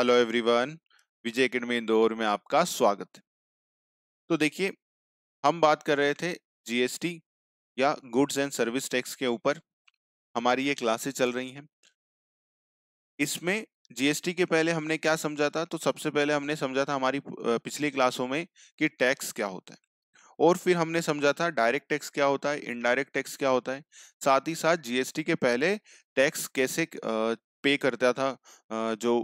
hello everyone Vijay academy Indore में आपका स्वागत है तो देखिए हम बात कर रहे थे जीएसटी या गुड्स एंड सर्विस टैक्स के ऊपर हमारी ये क्लासेस चल रही हैं इसमें जीएसटी के पहले हमने क्या समझा था तो सबसे पहले हमने समझा था हमारी पिछली क्लासों में कि टैक्स क्या होता है और फिर हमने समझा था डायरेक्ट टैक्स क्या होता है इनडायरेक्ट टैक्स क्या होता है साथ ही साथ जीएसटी के पहले टैक्स कैसे पे करता था जो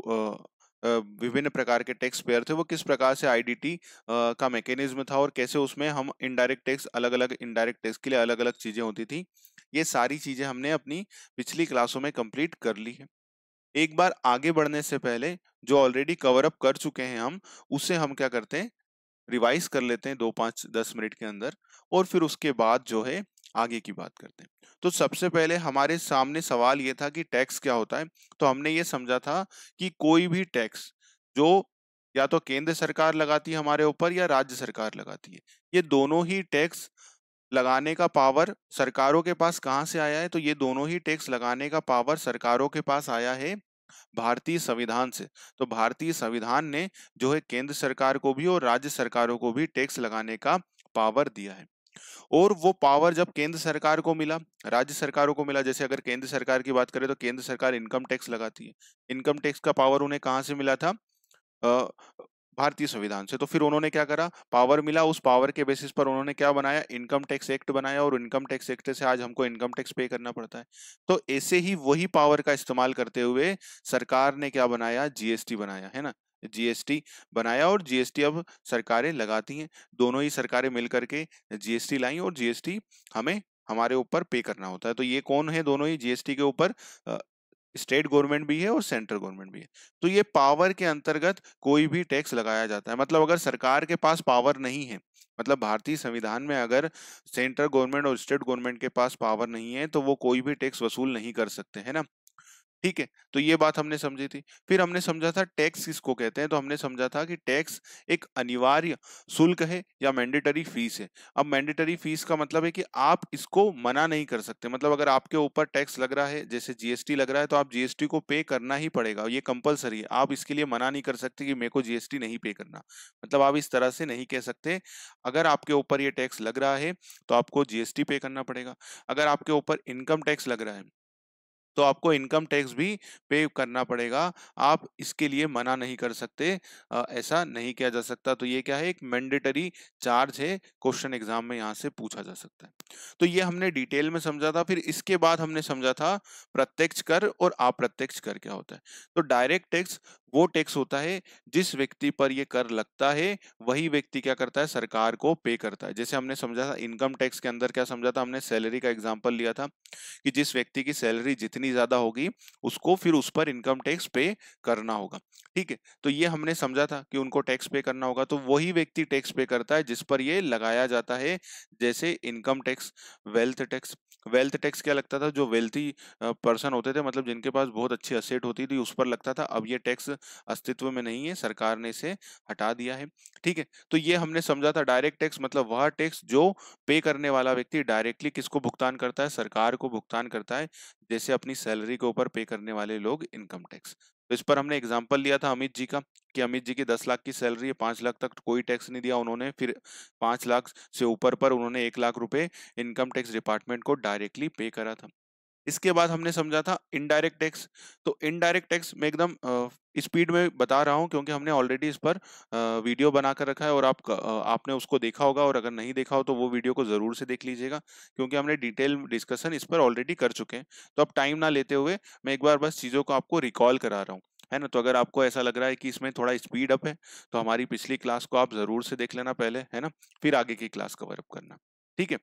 विभिन्न प्रकार के टैक्स पेयर थे वो किस प्रकार से आईडीटी का मैकेनिज्म था और कैसे उसमें हम इनडायरेक्ट टैक्स अलग अलग इनडायरेक्ट टैक्स के लिए अलग अलग चीजें होती थी ये सारी चीजें हमने अपनी पिछली क्लासों में कंप्लीट कर ली है एक बार आगे बढ़ने से पहले जो ऑलरेडी कवर अप कर चुके हैं हम उसे हम क्या करते हैं रिवाइज कर लेते हैं दो पाँच दस मिनट के अंदर और फिर उसके बाद जो है आगे की बात करते हैं तो सबसे पहले हमारे सामने सवाल ये था कि टैक्स क्या होता है तो हमने ये समझा था कि कोई भी टैक्स जो या तो केंद्र सरकार लगाती है हमारे ऊपर या राज्य सरकार लगाती है ये दोनों ही टैक्स लगाने का पावर सरकारों के पास कहाँ से आया है तो ये दोनों ही टैक्स लगाने का पावर सरकारों के पास आया है भारतीय संविधान से तो भारतीय संविधान ने जो है केंद्र सरकार को भी और राज्य सरकारों को भी टैक्स लगाने का पावर दिया है और वो पावर जब केंद्र सरकार को मिला राज्य सरकारों को मिला जैसे अगर केंद्र सरकार की बात करें तो केंद्र सरकार इनकम टैक्स लगाती है इनकम टैक्स का पावर उन्हें कहाँ से मिला था भारतीय संविधान से तो फिर उन्होंने क्या करा पावर मिला उस पावर के बेसिस पर उन्होंने क्या बनाया इनकम टैक्स एक्ट बनाया और इनकम टैक्स एक्ट से आज हमको इनकम टैक्स पे करना पड़ता है तो ऐसे ही वही पावर का इस्तेमाल करते हुए सरकार ने क्या बनाया जीएसटी बनाया है ना जीएसटी बनाया और जीएसटी अब सरकारें लगाती हैं दोनों ही सरकारें मिल करके जीएसटी लाई और जीएसटी हमें हमारे ऊपर पे करना होता है तो ये कौन है दोनों ही जीएसटी के ऊपर स्टेट गवर्नमेंट भी है और सेंट्रल गवर्नमेंट भी है तो ये पावर के अंतर्गत कोई भी टैक्स लगाया जाता है मतलब अगर सरकार के पास पावर नहीं है मतलब भारतीय संविधान में अगर सेंट्रल गवर्नमेंट और स्टेट गवर्नमेंट के पास पावर नहीं है तो वो कोई भी टैक्स वसूल नहीं कर सकते है ना ठीक है तो ये बात हमने समझी थी फिर हमने समझा था टैक्स किसको कहते हैं तो हमने समझा था कि टैक्स एक अनिवार्य शुल्क है या मैंडेटरी फीस है अब मैंडेटरी फीस का मतलब है कि आप इसको मना नहीं कर सकते मतलब अगर आपके ऊपर टैक्स लग रहा है जैसे जीएसटी लग रहा है तो आप जीएसटी को पे करना ही पड़ेगा ये कंपलसरी है आप इसके लिए मना नहीं कर सकते कि मेरे को जीएसटी नहीं पे करना मतलब आप इस तरह से नहीं कह सकते अगर आपके ऊपर ये टैक्स लग रहा है तो आपको जीएसटी पे करना पड़ेगा अगर आपके ऊपर इनकम टैक्स लग रहा है तो आपको इनकम टैक्स भी पे करना पड़ेगा आप इसके लिए मना नहीं कर सकते ऐसा नहीं किया जा सकता तो ये क्या है एक मैंडेटरी चार्ज है क्वेश्चन एग्जाम में यहाँ से पूछा जा सकता है तो ये हमने डिटेल में समझा था फिर इसके बाद हमने समझा था प्रत्यक्ष कर और अप्रत्यक्ष कर क्या होता है तो डायरेक्ट टैक्स वो टैक्स होता है जिस व्यक्ति पर ये कर लगता है वही व्यक्ति क्या करता है सरकार को पे करता है जैसे हमने समझा था इनकम टैक्स के अंदर क्या समझा था हमने सैलरी का एग्जाम्पल लिया था कि जिस व्यक्ति की सैलरी जितनी ज्यादा होगी उसको फिर उस पर इनकम टैक्स पे करना होगा ठीक है तो ये हमने समझा था कि उनको टैक्स पे करना होगा तो वही व्यक्ति टैक्स पे करता है जिस पर ये लगाया जाता है जैसे income tax wealth tax wealth tax क्या लगता था जो वेल्थी पर्सन होते थे मतलब जिनके पास बहुत अच्छी असेट होती थी उस पर लगता था अब ये टैक्स अस्तित्व में नहीं है सरकार ने इसे हटा दिया है ठीक है तो ये हमने समझा था डायरेक्ट टैक्स मतलब वह टैक्स जो पे करने वाला व्यक्ति डायरेक्टली किसको भुगतान करता है सरकार को भुगतान करता है जैसे अपनी सैलरी के ऊपर पे करने वाले लोग इनकम टैक्स तो इस पर हमने एग्जाम्पल लिया था अमित जी का कि अमित जी की दस लाख की सैलरी है पांच लाख तक कोई टैक्स नहीं दिया उन्होंने फिर पांच लाख से ऊपर पर उन्होंने एक लाख रुपए इनकम टैक्स डिपार्टमेंट को डायरेक्टली पे करा था इसके बाद हमने समझा था इनडायरेक्ट टैक्स तो इनडायरेक्ट टैक्स मैं एकदम स्पीड में बता रहा हूँ क्योंकि हमने ऑलरेडी इस पर वीडियो बना कर रखा है और आप आपने उसको देखा होगा और अगर नहीं देखा हो तो वो वीडियो को ज़रूर से देख लीजिएगा क्योंकि हमने डिटेल डिस्कशन इस पर ऑलरेडी कर चुके हैं तो अब टाइम ना लेते हुए मैं एक बार बस चीज़ों को आपको रिकॉल करा रहा हूँ है ना तो अगर आपको ऐसा लग रहा है कि इसमें थोड़ा स्पीड अप है तो हमारी पिछली क्लास को आप ज़रूर से देख लेना पहले है ना फिर आगे की क्लास कवर अप करना ठीक है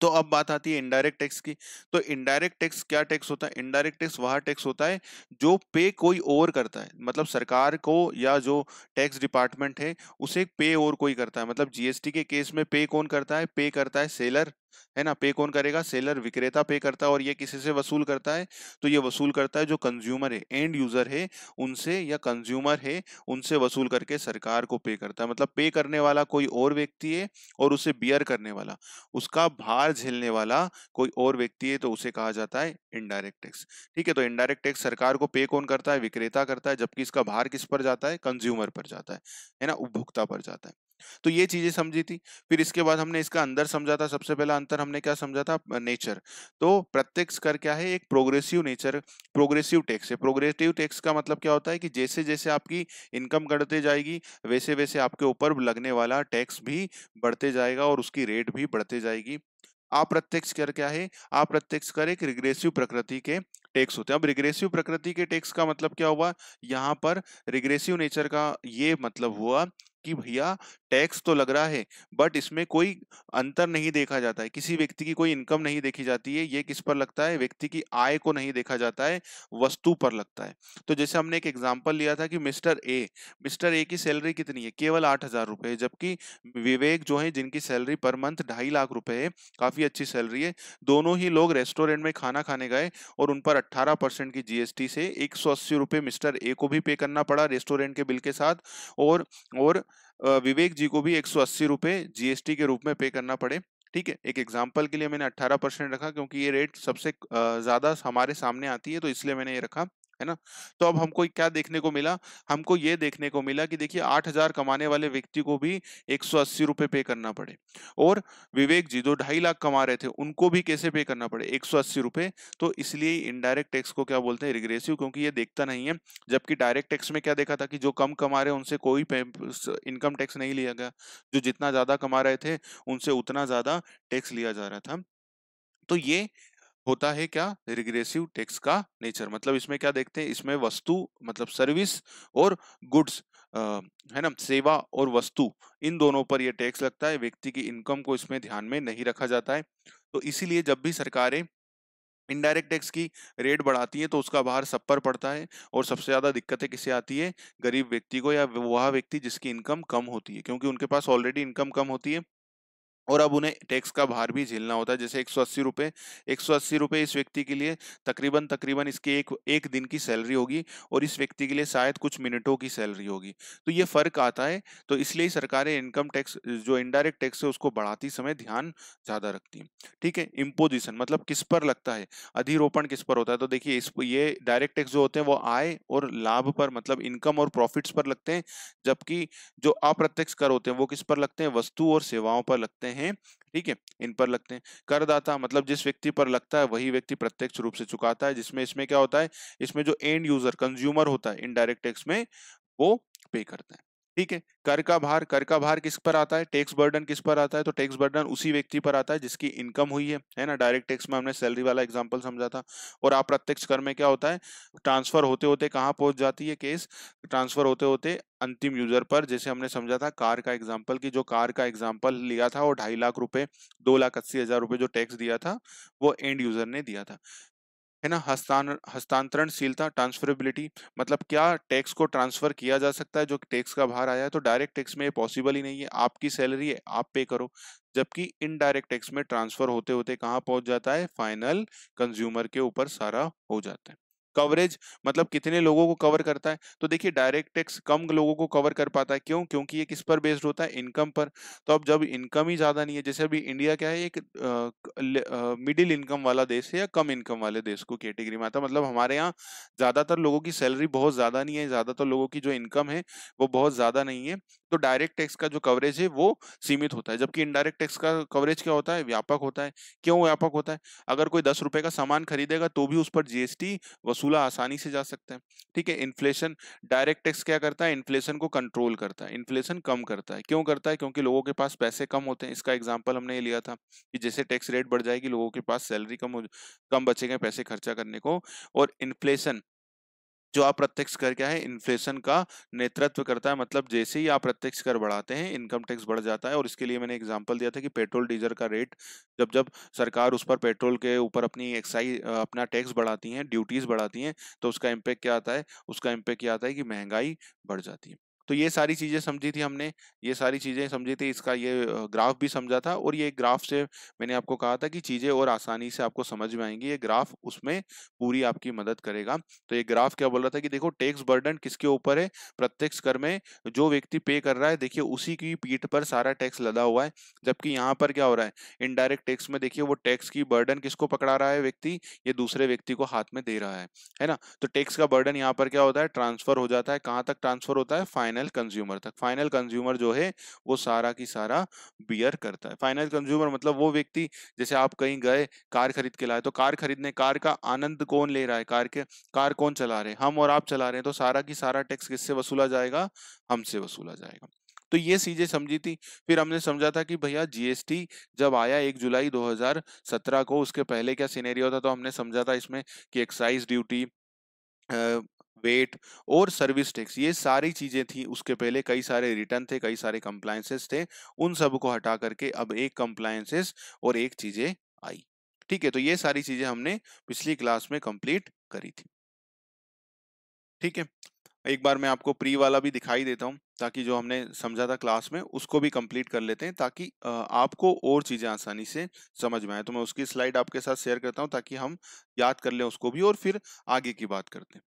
तो अब बात आती है इनडायरेक्ट टैक्स की तो इनडायरेक्ट टैक्स क्या टैक्स होता है इनडायरेक्ट टैक्स वह टैक्स होता है जो पे कोई ओवर करता है मतलब सरकार को या जो टैक्स डिपार्टमेंट है उसे पे ओवर कोई करता है मतलब जीएसटी के केस में पे कौन करता है पे करता है सेलर है ना पे कौन करेगा सेलर विक्रेता पे करता है और ये किसी से वसूल करता है तो ये वसूल करता है जो कंज्यूमर है एंड यूजर है उनसे या कंज्यूमर है उनसे वसूल करके सरकार को पे करता है मतलब पे करने वाला कोई और व्यक्ति है और उसे बियर करने वाला उसका भार झेलने वाला कोई और व्यक्ति है तो उसे कहा जाता है इनडायरेक्ट टैक्स ठीक है तो इनडायरेक्ट टैक्स सरकार को पे कौन करता है विक्रेता करता है जबकि इसका भार किस पर जाता है कंज्यूमर पर जाता है है ना उपभोक्ता पर जाता है तो ये चीजें समझी थी फिर इसके बाद हमने इसका अंदर समझा था सबसे पहला अंतर हमने क्या समझा था नेचर तो प्रत्यक्ष कर क्या है एक प्रोग्रेसिव नेचर प्रोग्रेसिव टैक्स है प्रोग्रेसिव टैक्स का मतलब क्या होता है कि जैसे जैसे आपकी इनकम बढ़ते जाएगी वैसे वैसे आपके ऊपर लगने वाला टैक्स भी बढ़ते जाएगा और उसकी रेट भी बढ़ते जाएगी अप्रत्यक्ष कर क्या है अप्रत्यक्ष कर एक रिग्रेसिव प्रकृति के टैक्स होते हैं अब रिग्रेसिव प्रकृति के टैक्स का मतलब क्या हुआ यहाँ पर रिग्रेसिव नेचर का ये मतलब हुआ कि भैया टैक्स तो लग रहा है बट इसमें कोई अंतर नहीं देखा जाता है किसी व्यक्ति की कोई इनकम नहीं देखी जाती है ये किस पर लगता है व्यक्ति की आय को नहीं देखा जाता है वस्तु पर लगता है तो जैसे हमने एक एग्जाम्पल लिया था कि मिस्टर ए मिस्टर ए की सैलरी कितनी है केवल आठ हजार रुपये जबकि विवेक जो है जिनकी सैलरी पर मंथ ढाई लाख रुपये है काफ़ी अच्छी सैलरी है दोनों ही लोग रेस्टोरेंट में खाना खाने गए और उन पर अट्ठारह की जीएसटी से एक मिस्टर ए को भी पे करना पड़ा रेस्टोरेंट के बिल के साथ और और विवेक जी को भी एक सौ जीएसटी के रूप में पे करना पड़े ठीक है एक एग्जाम्पल के लिए मैंने 18 परसेंट रखा क्योंकि ये रेट सबसे ज़्यादा हमारे सामने आती है तो इसलिए मैंने ये रखा है ना तो अब हमको क्या देखने को मिला हमको ये देखने को मिला कि देखिए आठ हजार कमाने वाले व्यक्ति को भी एक सौ अस्सी रुपये पे करना पड़े और विवेक जी जो ढाई लाख कमा रहे थे उनको भी कैसे पे करना पड़े एक सौ अस्सी रुपये तो इसलिए इनडायरेक्ट टैक्स को क्या बोलते हैं रिग्रेसिव क्योंकि ये देखता नहीं है जबकि डायरेक्ट टैक्स में क्या देखा था कि जो कम कमा रहे उनसे कोई इनकम टैक्स नहीं लिया गया जो जितना ज्यादा कमा रहे थे उनसे उतना ज्यादा टैक्स लिया जा रहा था तो ये होता है क्या रिग्रेसिव टैक्स का नेचर मतलब इसमें क्या देखते हैं इसमें वस्तु मतलब सर्विस और गुड्स है ना सेवा और वस्तु इन दोनों पर यह टैक्स लगता है व्यक्ति की इनकम को इसमें ध्यान में नहीं रखा जाता है तो इसीलिए जब भी सरकारें इनडायरेक्ट टैक्स की रेट बढ़ाती है तो उसका बाहर सब पर पड़ता है और सबसे ज़्यादा दिक्कतें किसे आती है गरीब व्यक्ति को या वह व्यक्ति जिसकी इनकम कम होती है क्योंकि उनके पास ऑलरेडी इनकम कम होती है और अब उन्हें टैक्स का भार भी झेलना होता है जैसे एक सौ अस्सी रुपये एक सौ अस्सी रुपये इस व्यक्ति के लिए तकरीबन तकरीबन इसके एक एक दिन की सैलरी होगी और इस व्यक्ति के लिए शायद कुछ मिनटों की सैलरी होगी तो ये फ़र्क आता है तो इसलिए सरकारें इनकम टैक्स जो इनडायरेक्ट टैक्स है उसको बढ़ाती समय ध्यान ज़्यादा रखती हैं ठीक है इम्पोजिशन मतलब किस पर लगता है अधिरोपण किस पर होता है तो देखिए इस ये डायरेक्ट टैक्स जो होते हैं वो आय और लाभ पर मतलब इनकम और प्रॉफिट्स पर लगते हैं जबकि जो अप्रत्यक्ष कर होते हैं वो किस पर लगते हैं वस्तु और सेवाओं पर लगते हैं हैं ठीक है इन पर लगते हैं करदाता मतलब जिस व्यक्ति पर लगता है वही व्यक्ति प्रत्यक्ष रूप से चुकाता है जिसमें इसमें क्या होता है इसमें जो एंड यूजर कंज्यूमर होता है इनडायरेक्ट टैक्स में वो पे करता है ठीक है कर का भार कर का भार किस पर आता है टैक्स बर्डन किस पर आता है तो टैक्स बर्डन उसी व्यक्ति पर आता है जिसकी इनकम हुई है है ना डायरेक्ट टैक्स में हमने सैलरी वाला एग्जांपल समझा था और अप्रत्यक्ष कर में क्या होता है ट्रांसफर होते होते कहाँ पहुंच जाती है केस ट्रांसफर होते होते अंतिम यूजर पर जैसे हमने समझा था कार का एग्जाम्पल की जो कार का एग्जाम्पल लिया था वो ढाई लाख रुपए दो लाख अस्सी हजार रुपए जो टैक्स दिया था वो एंड यूजर ने दिया था है ना हस्तान हस्तांतरणशीलता ट्रांसफरेबिलिटी मतलब क्या टैक्स को ट्रांसफर किया जा सकता है जो टैक्स का भार आया है तो डायरेक्ट टैक्स में ये पॉसिबल ही नहीं है आपकी सैलरी है आप पे करो जबकि इनडायरेक्ट टैक्स में ट्रांसफर होते होते कहाँ पहुंच जाता है फाइनल कंज्यूमर के ऊपर सारा हो जाता है कवरेज मतलब कितने लोगों को कवर करता है तो देखिए डायरेक्ट टैक्स कम लोगों को कवर कर पाता है क्यों क्योंकि ये किस पर बेस्ड होता है इनकम पर तो अब जब इनकम ही ज़्यादा नहीं है जैसे अभी इंडिया क्या है एक मिडिल इनकम वाला देश है या कम इनकम वाले देश को कैटेगरी में आता मतलब हमारे यहाँ ज़्यादातर लोगों की सैलरी बहुत ज़्यादा नहीं है ज़्यादातर लोगों की जो इनकम है वो बहुत ज़्यादा नहीं है तो डायरेक्ट टैक्स का जो कवरेज है वो सीमित होता है जबकि इनडायरेक्ट टैक्स का कवरेज क्या होता है व्यापक होता है क्यों व्यापक होता है अगर कोई दस रुपए का सामान खरीदेगा तो भी उस पर जीएसटी वसूल वसूला आसानी से जा सकता है ठीक है इन्फ्लेशन डायरेक्ट टैक्स क्या करता है इन्फ्लेशन को कंट्रोल करता है इन्फ्लेशन कम करता है क्यों करता है क्योंकि लोगों के पास पैसे कम होते हैं इसका एग्जाम्पल हमने ये लिया था कि जैसे टैक्स रेट बढ़ जाएगी लोगों के पास सैलरी कम कम बचेगा पैसे खर्चा करने को और इन्फ्लेशन जो अप्रत्यक्ष कर क्या है इन्फ्लेशन का नेतृत्व करता है मतलब जैसे ही आप प्रत्यक्ष कर बढ़ाते हैं इनकम टैक्स बढ़ जाता है और इसके लिए मैंने एग्जाम्पल दिया था कि पेट्रोल डीजल का रेट जब जब सरकार उस पर पेट्रोल के ऊपर अपनी एक्साइज अपना टैक्स बढ़ाती है ड्यूटीज बढ़ाती हैं तो उसका इम्पैक्ट क्या आता है उसका इम्पैक्ट क्या आता है कि महंगाई बढ़ जाती है तो ये सारी चीज़ें समझी थी हमने ये सारी चीज़ें समझी थी इसका ये ग्राफ भी समझा था और ये ग्राफ से मैंने आपको कहा था कि चीज़ें और आसानी से आपको समझ में आएंगी ये ग्राफ उसमें पूरी आपकी मदद करेगा तो ये ग्राफ क्या बोल रहा था कि देखो टैक्स बर्डन किसके ऊपर है प्रत्यक्ष कर में जो व्यक्ति पे कर रहा है देखिए उसी की पीठ पर सारा टैक्स लदा हुआ है जबकि यहाँ पर क्या हो रहा है इनडायरेक्ट टैक्स में देखिए वो टैक्स की बर्डन किसको पकड़ा रहा है व्यक्ति ये दूसरे व्यक्ति को हाथ में दे रहा है है ना तो टैक्स का बर्डन यहाँ पर क्या होता है ट्रांसफर हो जाता है कहाँ तक ट्रांसफर होता है फाइनल फाइनल कंज्यूमर तक फाइनल कंज्यूमर जो है वो सारा की सारा बियर करता है फाइनल कंज्यूमर मतलब वो व्यक्ति जैसे आप कहीं गए कार खरीद के लाए तो कार खरीदने कार का आनंद कौन ले रहा है कार के कार कौन चला रहे हम और आप चला रहे हैं तो सारा की सारा टैक्स किससे वसूला जाएगा हमसे वसूला जाएगा तो ये चीजें समझी थी फिर हमने समझा था कि भैया जीएसटी जब आया एक जुलाई 2017 को उसके पहले क्या सिनेरियो था तो हमने समझा था इसमें कि एक्साइज ड्यूटी वेट और सर्विस टैक्स ये सारी चीजें थी उसके पहले कई सारे रिटर्न थे कई सारे कंप्लायंसेस थे उन सब को हटा करके अब एक कंप्लायंसेस और एक चीजें आई ठीक है तो ये सारी चीजें हमने पिछली क्लास में कंप्लीट करी थी ठीक है एक बार मैं आपको प्री वाला भी दिखाई देता हूं ताकि जो हमने समझा था क्लास में उसको भी कंप्लीट कर लेते हैं ताकि आपको और चीज़ें आसानी से समझ में आए तो मैं उसकी स्लाइड आपके साथ शेयर करता हूँ ताकि हम याद कर लें उसको भी और फिर आगे की बात करते हैं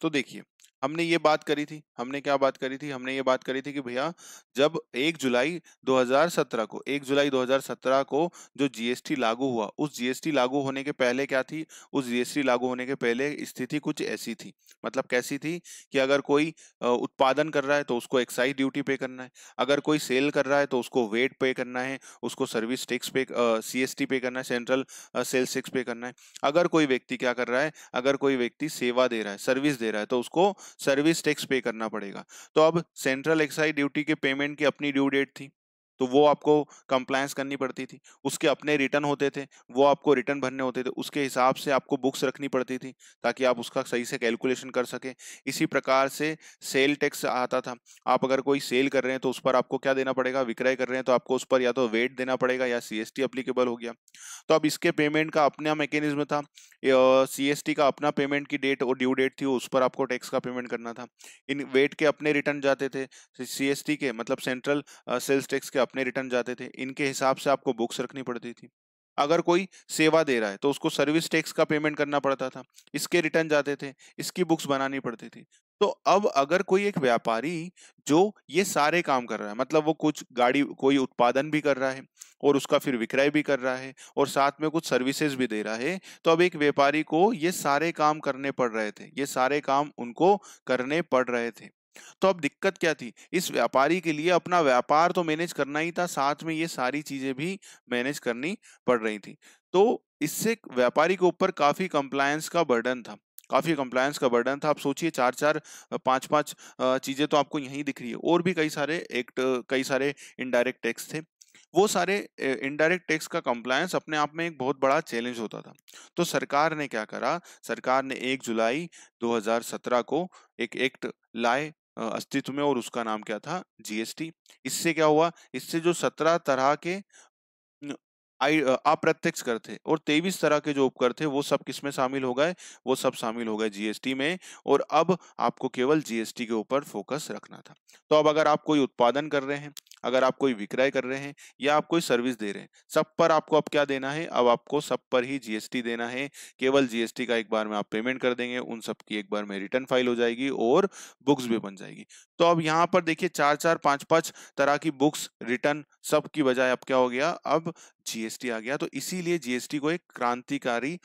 तो देखिए हमने ये बात करी थी हमने क्या बात करी थी हमने ये बात करी थी कि भैया जब 1 जुलाई 2017 को 1 जुलाई 2017 को जो जीएसटी लागू हुआ उस जीएसटी लागू होने के पहले क्या थी उस जीएसटी लागू होने के पहले स्थिति कुछ ऐसी थी मतलब कैसी थी कि अगर कोई उत्पादन कर रहा है तो उसको एक्साइज ड्यूटी पे करना है अगर कोई सेल कर रहा है तो उसको वेट पे करना है उसको सर्विस टैक्स पे सी पे करना है सेंट्रल सेल्स टैक्स पे करना है अगर कोई व्यक्ति क्या कर रहा है अगर कोई व्यक्ति सेवा दे रहा है सर्विस दे रहा है तो उसको सर्विस टैक्स पे करना पड़ेगा तो अब सेंट्रल एक्साइज ड्यूटी के पेमेंट की अपनी ड्यू डेट थी तो वो आपको कंप्लायंस करनी पड़ती थी उसके अपने रिटर्न होते थे वो आपको रिटर्न भरने होते थे उसके हिसाब से आपको बुक्स रखनी पड़ती थी ताकि आप उसका सही से कैलकुलेशन कर सकें इसी प्रकार से सेल टैक्स आता था आप अगर कोई सेल कर रहे हैं तो उस पर आपको क्या देना पड़ेगा विक्रय कर रहे हैं तो आपको उस पर या तो वेट देना पड़ेगा या सी एस हो गया तो अब इसके पेमेंट का अपना मैकेनिज्म था सी एस का अपना पेमेंट की डेट और ड्यू डेट थी उस पर आपको टैक्स का पेमेंट करना था इन वेट के अपने रिटर्न जाते थे सी के मतलब सेंट्रल सेल्स टैक्स के अपने रिटर्न जाते थे इनके हिसाब से आपको बुक्स रखनी पड़ती थी अगर कोई सेवा दे रहा है तो उसको सर्विस टैक्स का पेमेंट करना पड़ता था इसके रिटर्न जाते थे इसकी बुक्स बनानी पड़ती थी तो अब अगर कोई एक व्यापारी जो ये सारे काम कर रहा है मतलब वो कुछ गाड़ी कोई उत्पादन भी कर रहा है और उसका फिर विक्रय भी कर रहा है और साथ में कुछ सर्विसेज भी दे रहा है तो अब एक व्यापारी को ये सारे काम करने पड़ रहे थे ये सारे काम उनको करने पड़ रहे थे तो अब दिक्कत क्या थी इस व्यापारी के लिए अपना व्यापार तो मैनेज करना ही था साथ में ये सारी चीजें भी मैनेज करनी पड़ रही थी तो इससे व्यापारी के ऊपर काफी कंप्लायंस का बर्डन था काफी कंप्लायंस का बर्डन था आप सोचिए चार चार पांच पांच चीजें तो आपको यहीं दिख रही है और भी कई सारे एक्ट कई सारे इनडायरेक्ट टैक्स थे वो सारे इनडायरेक्ट टैक्स का कंप्लायंस अपने आप में एक बहुत बड़ा चैलेंज होता था तो सरकार ने क्या करा सरकार ने 1 जुलाई 2017 को एक एक्ट लाए अस्तित्व में और उसका नाम क्या था जीएसटी इससे क्या हुआ इससे जो सत्रह तरह के अप्रत्यक्ष कर थे और तेईस तरह के जो उपकर थे वो सब किसमें शामिल हो गए वो सब शामिल हो गए जीएसटी में और अब आपको केवल जीएसटी के ऊपर फोकस रखना था तो अब अगर आप कोई उत्पादन कर रहे हैं अगर आप कोई विक्रय कर रहे हैं या आप कोई सर्विस दे रहे हैं सब पर आपको अब क्या देना है अब आपको सब पर ही जीएसटी देना है केवल जीएसटी का एक बार में आप पेमेंट कर देंगे उन सब की एक बार में रिटर्न फाइल हो जाएगी और बुक्स भी बन जाएगी तो अब यहाँ पर देखिए चार चार पांच पांच तरह की बुक्स रिटर्न सब की बजाय अब क्या हो गया अब जीएसटी आ गया तो इसीलिए जीएसटी को एक क्रांतिकारी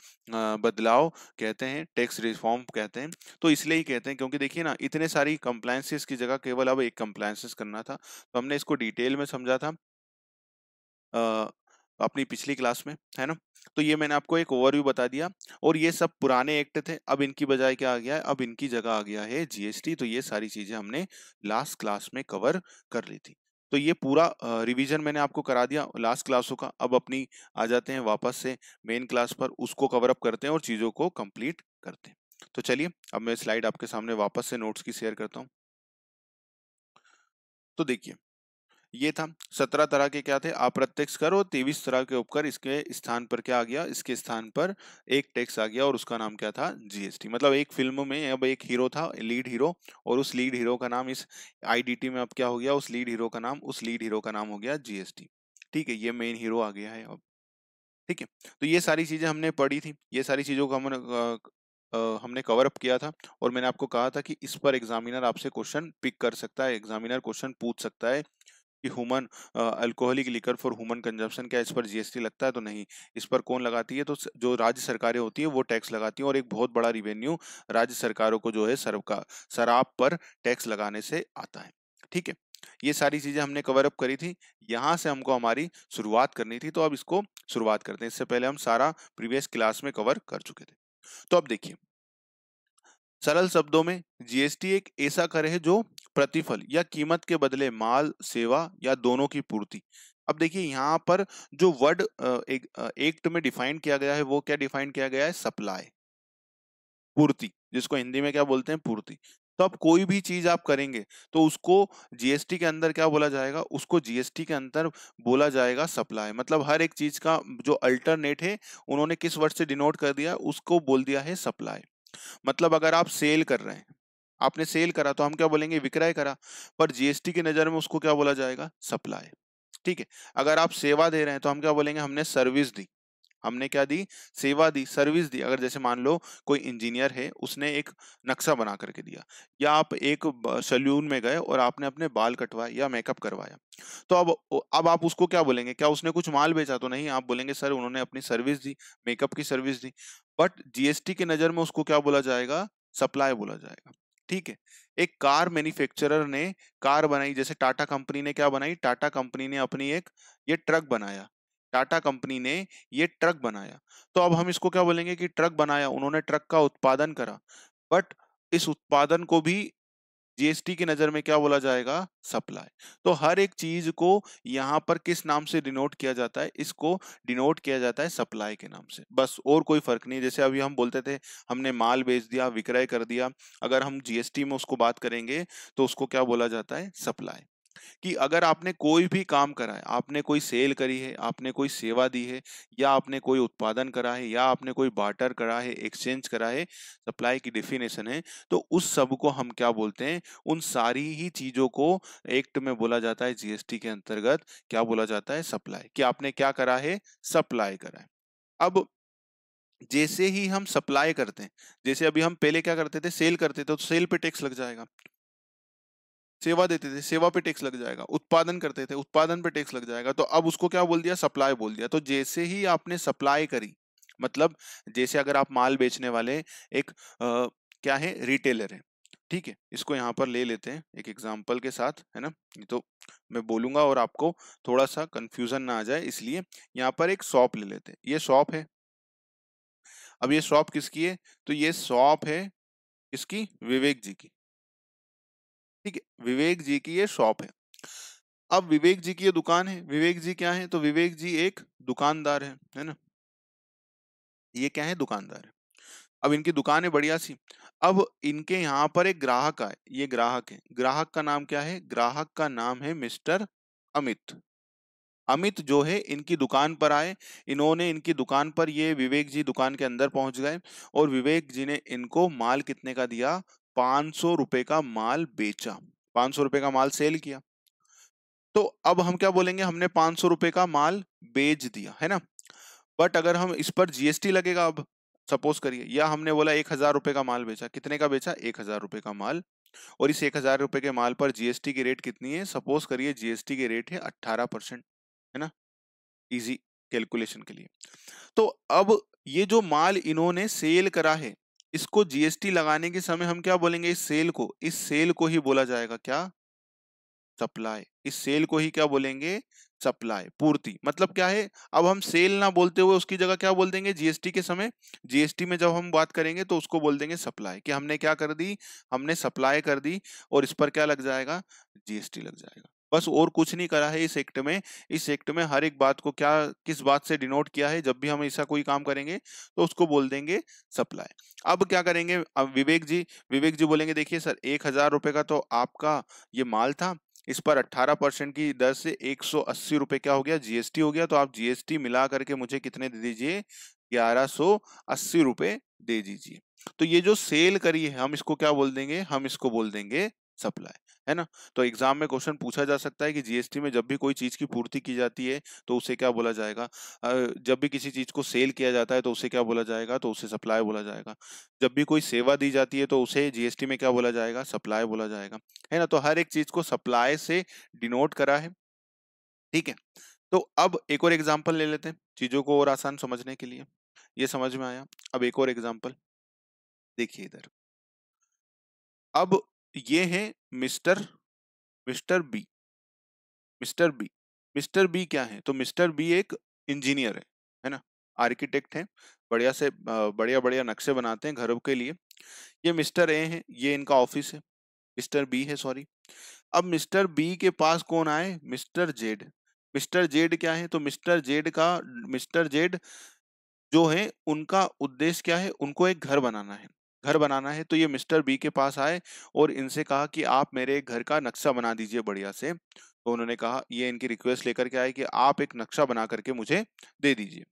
बदलाव कहते हैं टैक्स रिफॉर्म कहते हैं तो इसलिए ही कहते हैं क्योंकि देखिए ना इतने सारी कंप्लायसेस की जगह केवल अब एक कंप्लायसेस करना था तो हमने इसको डिटेल में समझा था अपनी पिछली क्लास में है ना तो ये मैंने आपको एक ओवरव्यू बता दिया और ये सब पुराने एक्ट थे अब इनकी बजाय क्या आ गया है अब इनकी जगह आ गया है जीएसटी तो ये सारी चीजें हमने लास्ट क्लास में कवर कर ली थी तो ये पूरा रिवीजन मैंने आपको करा दिया लास्ट क्लासों का अब अपनी आ जाते हैं वापस से मेन क्लास पर उसको कवर अप करते हैं और चीजों को कंप्लीट करते हैं तो चलिए अब मैं स्लाइड आपके सामने वापस से नोट्स की शेयर करता हूं तो देखिए ये था सत्रह तरह के क्या थे अप्रत्यक्ष कर और तेईस तरह के उपकर इसके स्थान पर क्या आ गया इसके स्थान पर एक टैक्स आ गया और उसका नाम क्या था जीएसटी मतलब एक फिल्म में अब एक हीरो था लीड हीरो और उस लीड हीरो का नाम इस आईडीटी में अब क्या हो गया उस लीड हीरो का नाम उस लीड हीरो का नाम हो गया जीएसटी ठीक है ये मेन हीरो आ गया है अब ठीक है तो ये सारी चीजें हमने पढ़ी थी ये सारी चीजों को हमने हमने कवर अप किया था और मैंने आपको कहा था कि इस पर एग्जामिनर आपसे क्वेश्चन पिक कर सकता है एग्जामिनर क्वेश्चन पूछ सकता है कि human alcoholic liquor for human consumption क्या इस पर जीएसटी लगता है तो नहीं इस पर कौन लगाती है तो जो राज्य सरकारें होती है वो टैक्स लगाती हैं और एक बहुत बड़ा रिवेन्यू राज्य सरकारों को जो है का शराब पर टैक्स लगाने से आता है ठीक है ये सारी चीजें हमने कवर अप करी थी यहाँ से हमको हमारी शुरुआत करनी थी तो अब इसको शुरुआत करते हैं इससे पहले हम सारा प्रीवियस क्लास में कवर कर चुके थे तो अब देखिए सरल शब्दों में जीएसटी एक ऐसा कर है जो प्रतिफल या कीमत के बदले माल सेवा या दोनों की पूर्ति अब देखिए यहाँ पर जो वर्ड एक, एक्ट में डिफाइन किया गया है वो क्या डिफाइन किया गया है सप्लाई पूर्ति जिसको हिंदी में क्या बोलते हैं पूर्ति तो आप कोई भी चीज आप करेंगे तो उसको जीएसटी के अंदर क्या बोला जाएगा उसको जीएसटी के अंदर बोला जाएगा सप्लाई मतलब हर एक चीज का जो अल्टरनेट है उन्होंने किस वर्ड से डिनोट कर दिया उसको बोल दिया है सप्लाई मतलब अगर आप सेल कर रहे हैं आपने सेल करा तो हम क्या बोलेंगे विक्रय करा पर जीएसटी की नजर में उसको क्या बोला जाएगा सप्लाई ठीक है अगर आप सेवा दे रहे हैं तो हम क्या बोलेंगे हमने सर्विस दी हमने क्या दी सेवा दी सर्विस दी अगर जैसे मान लो कोई इंजीनियर है उसने एक नक्शा बना करके दिया या आप एक सैल्यून में गए और आपने अपने बाल कटवाए या मेकअप करवाया तो अब अब आप उसको क्या बोलेंगे क्या उसने कुछ माल बेचा तो नहीं आप बोलेंगे सर उन्होंने अपनी सर्विस दी मेकअप की सर्विस दी बट जीएसटी की नज़र में उसको क्या बोला जाएगा सप्लाई बोला जाएगा ठीक है एक कार मैन्युफैक्चरर ने कार बनाई जैसे टाटा कंपनी ने क्या बनाई टाटा कंपनी ने अपनी एक ये ट्रक बनाया टाटा कंपनी ने ये ट्रक बनाया तो अब हम इसको क्या बोलेंगे कि ट्रक बनाया उन्होंने ट्रक का उत्पादन करा बट इस उत्पादन को भी जीएसटी की नजर में क्या बोला जाएगा सप्लाई तो हर एक चीज को यहाँ पर किस नाम से डिनोट किया जाता है इसको डिनोट किया जाता है सप्लाई के नाम से बस और कोई फर्क नहीं जैसे अभी हम बोलते थे हमने माल बेच दिया विक्रय कर दिया अगर हम जीएसटी में उसको बात करेंगे तो उसको क्या बोला जाता है सप्लाई कि अगर आपने कोई भी काम करा है आपने कोई सेल करी है आपने कोई सेवा दी है या आपने कोई उत्पादन करा है या आपने कोई बाटर करा है एक्सचेंज करा है सप्लाई की डिफिनेशन है तो उस सब को हम क्या बोलते हैं उन सारी ही चीज़ों को एक्ट में बोला जाता है जीएसटी के अंतर्गत क्या बोला जाता है सप्लाई कि आपने क्या करा है सप्लाई करा है अब जैसे ही हम सप्लाई करते हैं जैसे अभी हम पहले क्या करते थे सेल करते थे तो सेल पे टैक्स लग जाएगा सेवा देते थे सेवा पे टैक्स लग जाएगा उत्पादन करते थे उत्पादन पे टैक्स लग जाएगा तो अब उसको क्या बोल दिया सप्लाई बोल दिया तो जैसे ही आपने सप्लाई करी मतलब जैसे अगर आप माल बेचने वाले एक आ, क्या है रिटेलर है ठीक है इसको यहाँ पर ले लेते हैं एक एग्जाम्पल के साथ है ना तो मैं बोलूंगा और आपको थोड़ा सा कंफ्यूजन ना आ जाए इसलिए यहाँ पर एक शॉप ले लेते हैं ये शॉप है अब ये शॉप किसकी है तो ये शॉप है इसकी विवेक जी की ठीक है विवेक जी की ये शॉप है अब विवेक जी की ये दुकान है विवेक जी क्या है तो विवेक जी एक दुकानदार है है ना ये क्या है दुकानदार है अब इनकी दुकान है बढ़िया सी अब इनके यहाँ पर एक ग्राहक आए ये ग्राहक है ग्राहक का नाम क्या है ग्राहक का नाम है मिस्टर अमित अमित जो है इनकी दुकान पर आए इन्होंने इनकी दुकान पर ये विवेक जी दुकान के अंदर पहुंच गए और विवेक जी ने इनको माल कितने का दिया पांच सौ रुपए का माल बेचा पांच सौ रुपए का माल सेल किया तो अब हम क्या बोलेंगे हमने पांच सौ रुपए का माल बेच दिया है ना बट अगर हम इस पर जीएसटी लगेगा अब सपोज करिए या हमने बोला एक हजार रुपए का माल बेचा कितने का बेचा एक हजार रुपए का माल और इस एक हजार रुपए के माल पर जीएसटी की रेट कितनी है सपोज करिए जीएसटी की रेट है अट्ठारह परसेंट है ना इजी कैलकुलेशन के लिए तो अब ये जो माल इन्होंने सेल करा है इसको जीएसटी लगाने के समय हम क्या बोलेंगे इस सेल को इस सेल को ही बोला जाएगा क्या सप्लाई इस सेल को ही क्या बोलेंगे सप्लाई पूर्ति मतलब क्या है अब हम सेल ना बोलते हुए उसकी जगह क्या बोल देंगे जीएसटी के समय जीएसटी में जब हम बात करेंगे तो उसको बोल देंगे सप्लाई कि हमने क्या कर दी हमने सप्लाई कर दी और इस पर क्या लग जाएगा जीएसटी लग जाएगा बस और कुछ नहीं करा है इस एक्ट में इस एक्ट में हर एक बात को क्या किस बात से डिनोट किया है जब भी हम ऐसा कोई काम करेंगे तो उसको बोल देंगे सप्लाई अब क्या करेंगे अब विवेक जी विवेक जी बोलेंगे देखिए सर एक हजार रुपए का तो आपका ये माल था इस पर 18 परसेंट की दर से एक सौ रुपए क्या हो गया जीएसटी हो गया तो आप जीएसटी मिला करके मुझे कितने दे दीजिए ग्यारह सो अस्सी रुपए दे दीजिए तो ये जो सेल करी है हम इसको क्या बोल देंगे हम इसको बोल देंगे सप्लाई है ना तो एग्जाम में क्वेश्चन पूछा जा सकता है कि जीएसटी में जब भी कोई चीज की पूर्ति की जाती है तो उसे क्या बोला जाएगा जब भी किसी चीज को सेल किया जाता है तो उसे क्या बोला जाएगा तो उसे सप्लाई बोला जाएगा जब भी कोई सेवा दी जाती है तो उसे जीएसटी में क्या बोला जाएगा सप्लाई बोला जाएगा है ना तो हर एक चीज को सप्लाई से डिनोट करा है ठीक है तो अब एक और एग्जाम्पल ले लेते हैं चीजों को और आसान समझने के लिए ये समझ में आया अब एक और एग्जाम्पल देखिए इधर अब ये है mister mister B mister B mister B क्या है तो मिस्टर बी एक इंजीनियर है है ना आर्किटेक्ट है बढ़िया से बढ़िया बढ़िया नक्शे बनाते हैं घरों के लिए ये मिस्टर ए है ये इनका ऑफिस है मिस्टर बी है सॉरी अब मिस्टर बी के पास कौन आए मिस्टर जेड मिस्टर जेड क्या है तो मिस्टर जेड का मिस्टर जेड जो है उनका उद्देश्य क्या है उनको एक घर बनाना है घर बनाना है तो ये मिस्टर बी के पास आए और इनसे कहा कि आप मेरे घर का नक्शा बना दीजिए बढ़िया से तो उन्होंने कहा ये इनकी रिक्वेस्ट लेकर के आए कि आप एक नक्शा बना करके मुझे दे दीजिए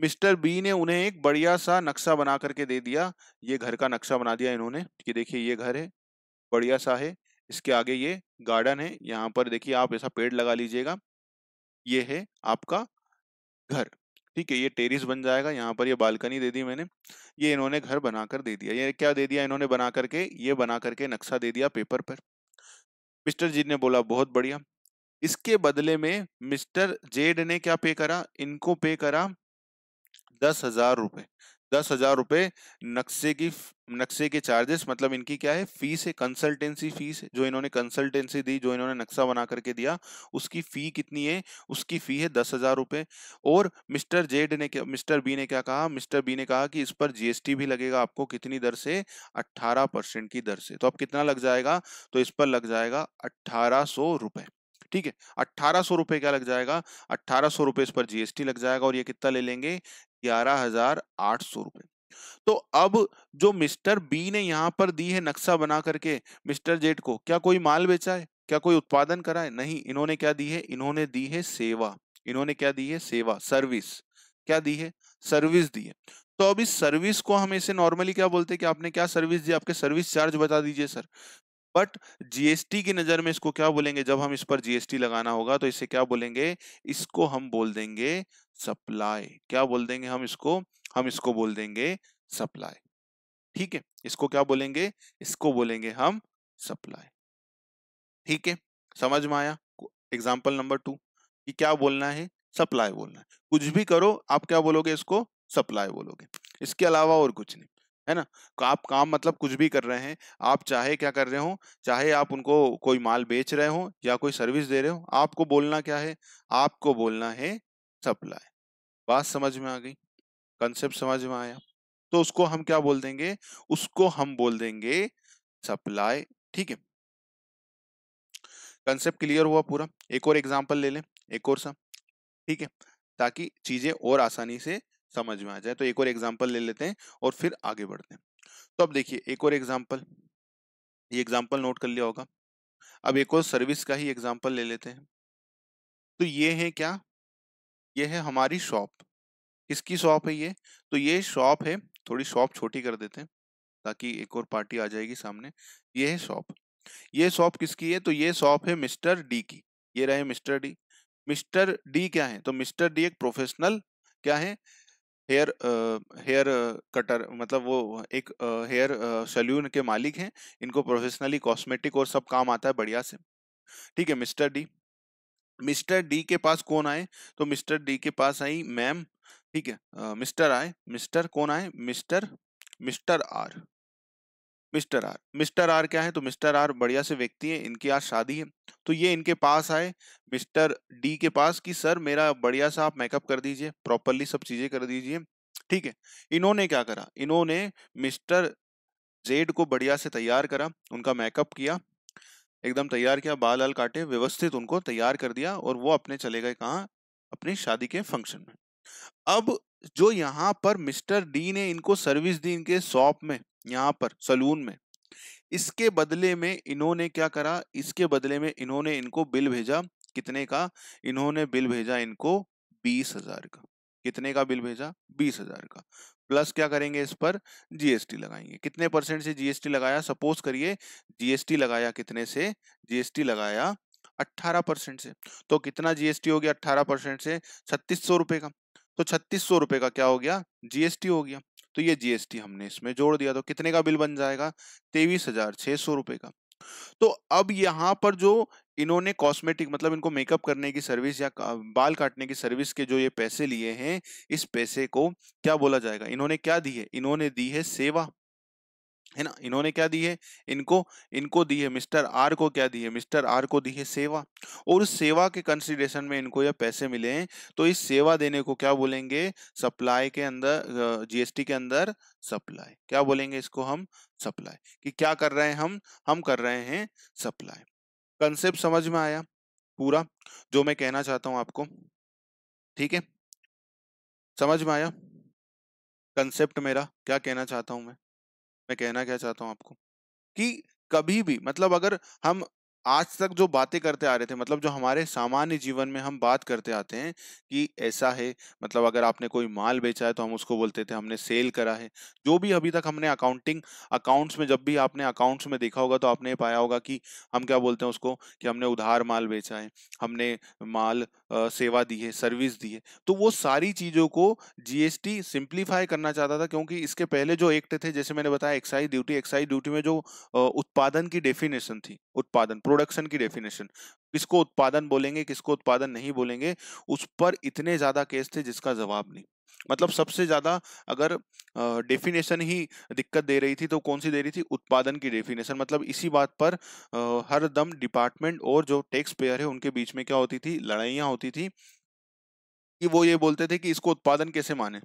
मिस्टर बी ने उन्हें एक बढ़िया सा नक्शा बना करके दे दिया ये घर का नक्शा बना दिया इन्होंने कि देखिए ये घर है बढ़िया सा है इसके आगे ये गार्डन है यहाँ पर देखिए आप ऐसा पेड़ लगा लीजिएगा ये है आपका घर ठीक है ये टेरिस बन जाएगा यहाँ पर ये बालकनी दे दी मैंने ये इन्होंने घर बनाकर दे दिया ये क्या दे दिया इन्होंने बना करके ये बना करके नक्शा दे दिया पेपर पर मिस्टर जी ने बोला बहुत बढ़िया इसके बदले में मिस्टर जेड ने क्या पे करा इनको पे करा दस हजार रुपये दस हजार रुपए नक्शे की नक्शे के चार्जेस मतलब इनकी क्या है फीस है कंसल्टेंसी फीस है, जो इन्होंने कंसल्टेंसी दी जो इन्होंने नक्शा बना करके दिया उसकी फी कितनी है उसकी फी है दस हजार रुपए और मिस्टर जेड ने क्या मिस्टर बी ने क्या कहा मिस्टर बी ने कहा कि इस पर जीएसटी भी लगेगा आपको कितनी दर से अट्ठारह की दर से तो अब कितना लग जाएगा तो इस पर लग जाएगा अट्ठारह ठीक है अट्ठारह सौ रुपए क्या लग जाएगा अट्ठारह सौ रुपए इस पर जीएसटी लग जाएगा और ये कितना ले लेंगे ग्यारह हजार आठ सौ रुपए तो अब जो मिस्टर बी ने यहाँ पर दी है नक्शा बना करके मिस्टर जेट को क्या कोई माल बेचा है क्या कोई उत्पादन करा है नहीं इन्होंने क्या दी है इन्होंने दी है सेवा इन्होंने क्या दी है सेवा सर्विस क्या दी है सर्विस दी है तो अभी सर्विस को हम ऐसे नॉर्मली क्या बोलते हैं कि आपने क्या सर्विस दी आपके सर्विस चार्ज बता दीजिए सर बट जीएसटी की नजर में इसको क्या बोलेंगे जब हम इस पर जीएसटी लगाना होगा तो इसे क्या बोलेंगे इसको हम बोल देंगे सप्लाई क्या बोल देंगे हम इसको हम इसको बोल देंगे सप्लाई ठीक है इसको क्या बोलेंगे इसको बोलेंगे हम सप्लाई ठीक है समझ में आया एग्जाम्पल नंबर टू कि क्या बोलना है सप्लाई बोलना है कुछ भी करो आप क्या बोलोगे इसको सप्लाई बोलोगे इसके अलावा और कुछ नहीं है ना आप काम मतलब कुछ भी कर रहे हैं आप चाहे क्या कर रहे हो चाहे आप उनको कोई माल बेच रहे हो या कोई सर्विस दे रहे हो आपको बोलना क्या है आपको बोलना है सप्लाई बात समझ में आ गई कंसेप्ट समझ में आया तो उसको हम क्या बोल देंगे उसको हम बोल देंगे सप्लाई ठीक है कंसेप्ट क्लियर हुआ पूरा एक और एग्जाम्पल ले लें एक और सा ठीक है ताकि चीजें और आसानी से समझ में आ जाए तो एक और एग्जाम्पल ले लेते हैं और फिर आगे बढ़ते हैं तो अब देखिए एक और एग्जाम्पल ये एग्जाम्पल नोट कर लिया होगा अब एक और सर्विस का ही एग्जाम्पल ले लेते हैं तो ये है क्या ये है हमारी शॉप किसकी शॉप है ये तो ये शॉप है थोड़ी शॉप छोटी कर देते हैं ताकि एक और पार्टी आ जाएगी सामने ये है शॉप ये शॉप किसकी है तो ये शॉप है मिस्टर डी की ये रहे मिस्टर डी मिस्टर डी क्या है तो मिस्टर डी एक प्रोफेशनल क्या है हेयर हेयर कटर मतलब वो एक हेयर सैल्यून के मालिक हैं इनको प्रोफेशनली कॉस्मेटिक और सब काम आता है बढ़िया से ठीक है मिस्टर डी मिस्टर डी के पास कौन आए तो मिस्टर डी के पास आई मैम ठीक है मिस्टर आए मिस्टर कौन आए mister mister R mister R mister R क्या है तो मिस्टर आर बढ़िया से व्यक्ति है इनकी आज शादी है तो ये इनके पास आए मिस्टर डी के पास कि सर मेरा बढ़िया सा आप मेकअप कर दीजिए प्रॉपरली सब चीजें कर दीजिए ठीक है इन्होंने क्या करा इन्होंने मिस्टर जेड को बढ़िया से तैयार करा उनका मेकअप किया एकदम तैयार किया बाल लाल काटे व्यवस्थित उनको तैयार कर दिया और वो अपने चले गए कहाँ अपनी शादी के फंक्शन में अब जो यहाँ पर मिस्टर डी ने इनको सर्विस दी इनके शॉप में यहाँ पर सलून में इसके बदले में इन्होंने क्या करा इसके बदले में इन्होंने इनको बिल भेजा कितने का इन्होंने बिल भेजा इनको बीस हजार का कितने का बिल भेजा बीस हजार का प्लस क्या करेंगे इस पर जीएसटी लगाएंगे कितने परसेंट से जीएसटी लगाया सपोज करिए जीएसटी लगाया कितने से जीएसटी लगाया अट्ठारह परसेंट से तो कितना जीएसटी हो गया अट्ठारह परसेंट से छत्तीस सौ रुपए का तो छत्तीस सौ रुपए का क्या हो गया जीएसटी हो गया तो ये जीएसटी हमने इसमें जोड़ दिया तो कितने का बिल बन जाएगा तेवीस हजार छह सौ रुपए का तो अब यहाँ पर जो इन्होंने कॉस्मेटिक मतलब इनको मेकअप करने की सर्विस या बाल काटने की सर्विस के जो ये पैसे लिए हैं इस पैसे को क्या बोला जाएगा इन्होंने क्या दी है इन्होंने दी है सेवा है ना इन्होंने क्या दी है इनको इनको दी है मिस्टर आर को क्या दी है मिस्टर आर को दी है सेवा और उस सेवा के कंसिडरेशन में इनको यह पैसे मिले हैं तो इस सेवा देने को क्या बोलेंगे सप्लाई के अंदर जीएसटी के अंदर सप्लाई क्या बोलेंगे इसको हम सप्लाई कि क्या कर रहे हैं हम हम कर रहे हैं सप्लाई कंसेप्ट समझ में आया पूरा जो मैं कहना चाहता हूं आपको ठीक है समझ में आया कंसेप्ट मेरा क्या कहना चाहता हूं मैं मैं कहना क्या चाहता हूँ आपको कि कभी भी मतलब अगर हम आज तक जो बातें करते आ रहे थे मतलब जो हमारे सामान्य जीवन में हम बात करते आते हैं कि ऐसा है मतलब अगर आपने कोई माल बेचा है तो हम उसको बोलते थे हमने सेल करा है जो भी अभी तक हमने अकाउंटिंग अकाउंट्स में जब भी आपने अकाउंट्स में देखा होगा तो आपने पाया होगा कि हम क्या बोलते हैं उसको कि हमने उधार माल बेचा है हमने माल सेवा दी है सर्विस दी है तो वो सारी चीज़ों को जीएसटी सिंप्लीफाई करना चाहता था क्योंकि इसके पहले जो एक्ट थे जैसे मैंने बताया एक्साइज ड्यूटी एक्साइज ड्यूटी में जो उत्पादन की डेफिनेशन थी उत्पादन प्रोडक्शन की डेफिनेशन किसको उत्पादन बोलेंगे किसको उत्पादन नहीं बोलेंगे उस पर इतने ज़्यादा केस थे जिसका जवाब नहीं मतलब सबसे ज़्यादा अगर डेफिनेशन ही दिक्कत दे रही थी तो कौन सी दे रही थी उत्पादन की डेफिनेशन मतलब इसी बात पर हर दम डिपार्टमेंट और जो टैक्स पेयर है उनके बीच में क्या होती थी लड़ाइयाँ होती थी कि वो ये बोलते थे कि इसको उत्पादन कैसे माने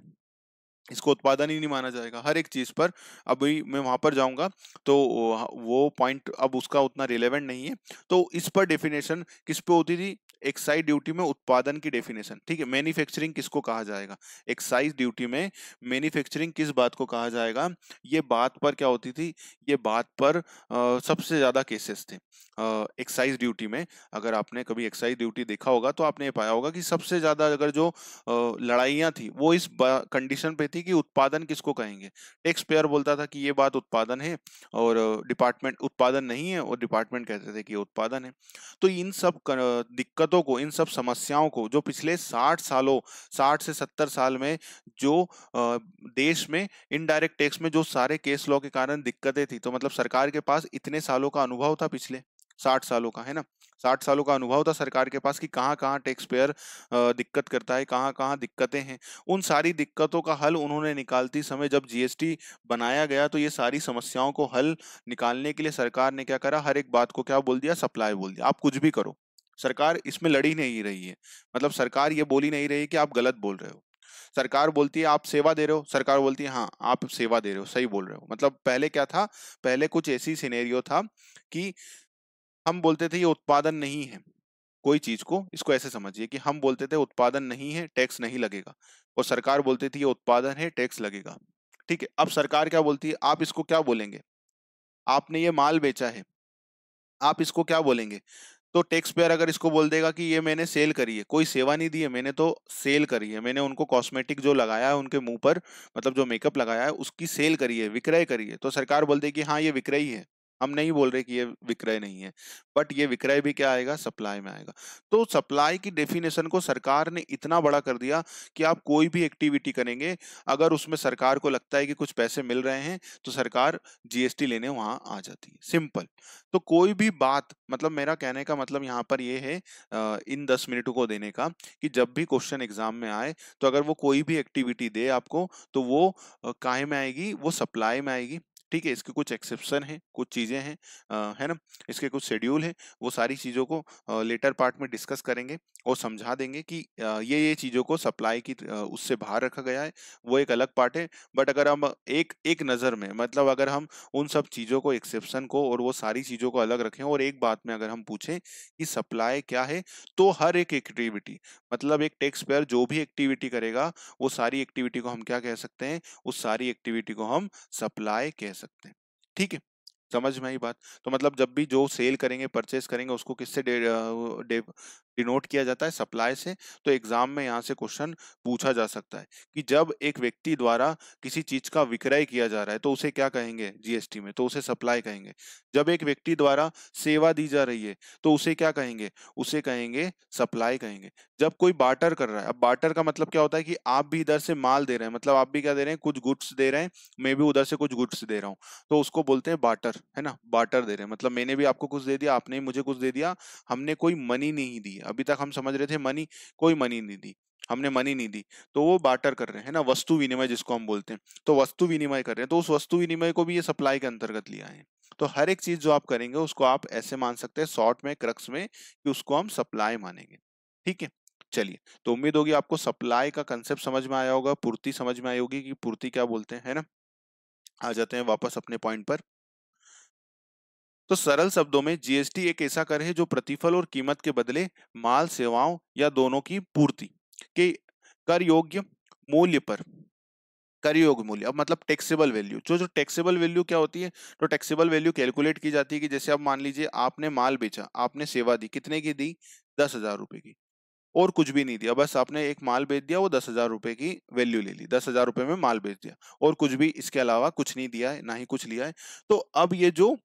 इसको उत्पादन ही नहीं माना जाएगा हर एक चीज़ पर अभी मैं वहां पर जाऊंगा तो वो पॉइंट अब उसका उतना रिलेवेंट नहीं है तो इस पर डेफिनेशन किस पे होती थी एक्साइज ड्यूटी में उत्पादन की डेफिनेशन ठीक है मैन्युफैक्चरिंग किसको कहा जाएगा एक्साइज ड्यूटी में मैन्युफैक्चरिंग किस बात को कहा जाएगा ये बात पर क्या होती थी ये बात पर आ, सबसे ज़्यादा केसेस थे एक्साइज ड्यूटी में अगर आपने कभी एक्साइज ड्यूटी देखा होगा तो आपने ये पाया होगा कि सबसे ज़्यादा अगर जो लड़ाइयाँ थी वो इस कंडीशन पे थी कि उत्पादन किसको कहेंगे टैक्स पेयर बोलता था कि ये बात उत्पादन है और डिपार्टमेंट उत्पादन नहीं है और डिपार्टमेंट कहते थे कि ये उत्पादन है तो इन सब दिक्कत दिक्कतों को इन सब समस्याओं को जो पिछले 60 सालों 60 से 70 साल में जो देश में इनडायरेक्ट टैक्स में जो सारे केस लॉ के कारण दिक्कतें थी तो मतलब सरकार के पास इतने सालों का अनुभव था पिछले साठ सालों का है ना साठ सालों का अनुभव था सरकार के पास कि कहाँ कहाँ टैक्स पेयर दिक्कत करता है कहाँ कहाँ दिक्कतें हैं उन सारी दिक्कतों का हल उन्होंने निकालती समय जब जीएसटी बनाया गया तो ये सारी समस्याओं को हल निकालने के लिए सरकार ने क्या करा हर एक बात को क्या बोल दिया सप्लाई बोल दिया आप कुछ भी करो सरकार इसमें लड़ी नहीं रही है मतलब सरकार ये बोली नहीं रही कि आप गलत बोल रहे हो सरकार बोलती है आप सेवा दे रहे हो सरकार बोलती है हाँ आप सेवा दे रहे हो सही बोल रहे हो मतलब पहले क्या था पहले कुछ ऐसी सिनेरियो था कि हम बोलते थे ये उत्पादन नहीं है कोई चीज को इसको ऐसे समझिए कि हम बोलते थे उत्पादन नहीं है टैक्स नहीं लगेगा और सरकार बोलती थी ये उत्पादन है टैक्स लगेगा ठीक है अब सरकार क्या बोलती है आप इसको क्या बोलेंगे आपने ये माल बेचा है आप इसको क्या बोलेंगे तो टैक्स पेयर अगर इसको बोल देगा कि ये मैंने सेल करी है कोई सेवा नहीं दी है मैंने तो सेल करी है मैंने उनको कॉस्मेटिक जो लगाया है उनके मुंह पर मतलब जो मेकअप लगाया है उसकी सेल करी है विक्रय करी है तो सरकार बोल देगी हाँ ये विक्रय है हम नहीं बोल रहे कि ये विक्रय नहीं है बट ये विक्रय भी क्या आएगा सप्लाई में आएगा तो सप्लाई की डेफिनेशन को सरकार ने इतना बड़ा कर दिया कि आप कोई भी एक्टिविटी करेंगे अगर उसमें सरकार को लगता है कि कुछ पैसे मिल रहे हैं तो सरकार जीएसटी लेने वहां आ जाती है सिंपल तो कोई भी बात मतलब मेरा कहने का मतलब यहाँ पर यह है इन दस मिनटों को देने का कि जब भी क्वेश्चन एग्जाम में आए तो अगर वो कोई भी एक्टिविटी दे आपको तो वो काहे में आएगी वो सप्लाई में आएगी ठीक है इसके कुछ एक्सेप्शन हैं कुछ चीज़ें हैं है ना इसके कुछ शेड्यूल हैं वो सारी चीज़ों को लेटर पार्ट में डिस्कस करेंगे और समझा देंगे कि ये ये चीज़ों को सप्लाई की उससे बाहर रखा गया है वो एक अलग पार्ट है बट अगर हम एक एक नज़र में मतलब अगर हम उन सब चीज़ों को एक्सेप्शन को और वो सारी चीज़ों को अलग रखें और एक बात में अगर हम पूछें कि सप्लाई क्या है तो हर एक एक्टिविटी मतलब एक टैक्स पेयर जो भी एक्टिविटी करेगा वो सारी एक्टिविटी को हम क्या कह सकते हैं उस सारी एक्टिविटी को हम सप्लाई कह सकते हैं ठीक है समझ में आई बात तो मतलब जब भी जो सेल करेंगे परचेस करेंगे उसको किससे डिनोट किया जाता है सप्लाई से तो एग्जाम में यहाँ से क्वेश्चन पूछा जा सकता है कि जब एक व्यक्ति द्वारा किसी चीज का विक्रय किया जा रहा है तो उसे क्या कहेंगे जीएसटी में तो उसे सप्लाई कहेंगे जब एक व्यक्ति द्वारा सेवा दी जा रही है तो उसे क्या कहेंगे उसे कहेंगे सप्लाई कहेंगे जब कोई बार्टर कर रहा है अब बार्टर का मतलब क्या होता है कि आप भी इधर से माल दे रहे हैं मतलब आप भी क्या दे रहे हैं कुछ गुड्स दे रहे हैं मैं भी उधर से कुछ गुड्स दे रहा हूँ तो उसको बोलते हैं बार्टर है ना बार्टर दे रहे हैं मतलब मैंने भी आपको कुछ दे दिया आपने मुझे कुछ दे दिया हमने कोई मनी नहीं दी अभी तक हम समझ रहे थे मनी कोई मनी नहीं दी हमने मनी नहीं दी तो वो बाटर कर रहे हैं ना वस्तु विनिमय जिसको हम बोलते हैं तो वस्तु विनिमय कर रहे हैं तो उस वस्तु विनिमय को भी ये सप्लाई के अंतर्गत लिया है तो हर एक चीज जो आप करेंगे उसको आप ऐसे मान सकते हैं शॉर्ट में क्रक्स में कि उसको हम सप्लाई मानेंगे ठीक है चलिए तो उम्मीद होगी आपको सप्लाई का कंसेप्ट समझ में आया होगा पूर्ति समझ में आई होगी कि पूर्ति क्या बोलते हैं है ना आ जाते हैं वापस अपने पॉइंट पर तो सरल शब्दों में जीएसटी एक ऐसा कर है जो प्रतिफल और कीमत के बदले माल सेवाओं या दोनों की पूर्ति के कर योग्य मूल्य पर कर योग्य मूल्य अब मतलब टैक्सेबल वैल्यू जो जो टैक्सेबल वैल्यू क्या होती है तो टैक्सेबल वैल्यू कैलकुलेट की जाती है कि जैसे आप मान लीजिए आपने माल बेचा आपने सेवा दी कितने की दी दस हजार रुपए की और कुछ भी नहीं दिया बस आपने एक माल बेच दिया वो दस हजार रुपए की वैल्यू ले ली दस हजार रुपए में माल बेच दिया और कुछ भी इसके अलावा कुछ नहीं दिया है ना ही कुछ लिया है तो अब ये जो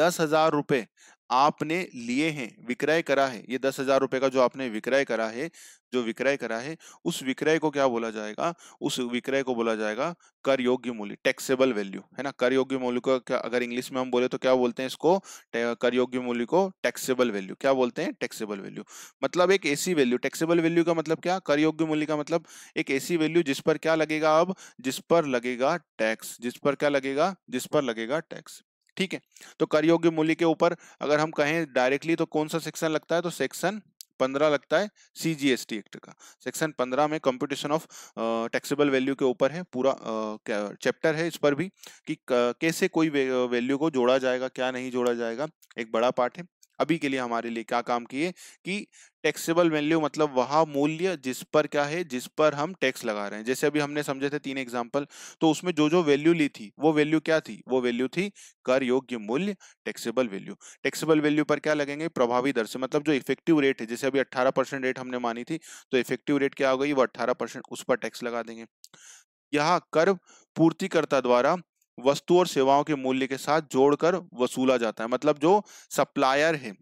दस हजार रुपये आपने लिए हैं विक्रय करा है ये दस हजार रुपये का जो आपने विक्रय करा है जो विक्रय करा है उस विक्रय को क्या बोला जाएगा उस विक्रय को बोला जाएगा कर योग्य मूल्य टैक्सेबल वैल्यू है ना कर योग्य मूल्य को क्या अगर इंग्लिश में हम बोले तो क्या बोलते हैं इसको कर योग्य मूल्य को टैक्सेबल वैल्यू क्या बोलते हैं टैक्सेबल वैल्यू मतलब एक ऐसी वैल्यू टैक्सेबल वैल्यू का मतलब क्या कर योग्य मूल्य का मतलब एक ऐसी वैल्यू जिस पर क्या लगेगा अब जिस पर लगेगा टैक्स जिस पर क्या लगेगा जिस पर लगेगा टैक्स ठीक है तो करयोग्य मूल्य के ऊपर अगर हम कहें डायरेक्टली तो कौन सा सेक्शन लगता है तो सेक्शन पंद्रह लगता है C G S T act का सेक्शन पंद्रह में कंपटीशन ऑफ टैक्सेबल वैल्यू के ऊपर है पूरा चैप्टर है इस पर भी कि कैसे कोई वैल्यू को जोड़ा जाएगा क्या नहीं जोड़ा जाएगा एक बड़ा पार्ट है अभी के लिए हमारे लिए क्या काम किए कि टैक्सेबल वैल्यू मतलब वह मूल्य जिस पर क्या है जिस पर हम टैक्स लगा रहे हैं जैसे अभी हमने समझे थे तीन एग्जांपल तो उसमें जो जो वैल्यू ली थी वो वैल्यू क्या थी वो वैल्यू थी कर योग्य मूल्य टैक्सेबल वैल्यू टैक्सेबल वैल्यू पर क्या लगेंगे प्रभावी दर से मतलब जो इफेक्टिव रेट है जैसे अभी अट्ठारह रेट हमने मानी थी तो इफेक्टिव रेट क्या हो गई वो अट्ठारह उस पर टैक्स लगा देंगे यह कर पूर्तिकर्ता द्वारा वस्तु और सेवाओं के मूल्य के साथ जोड़कर वसूला जाता है मतलब जो सप्लायर है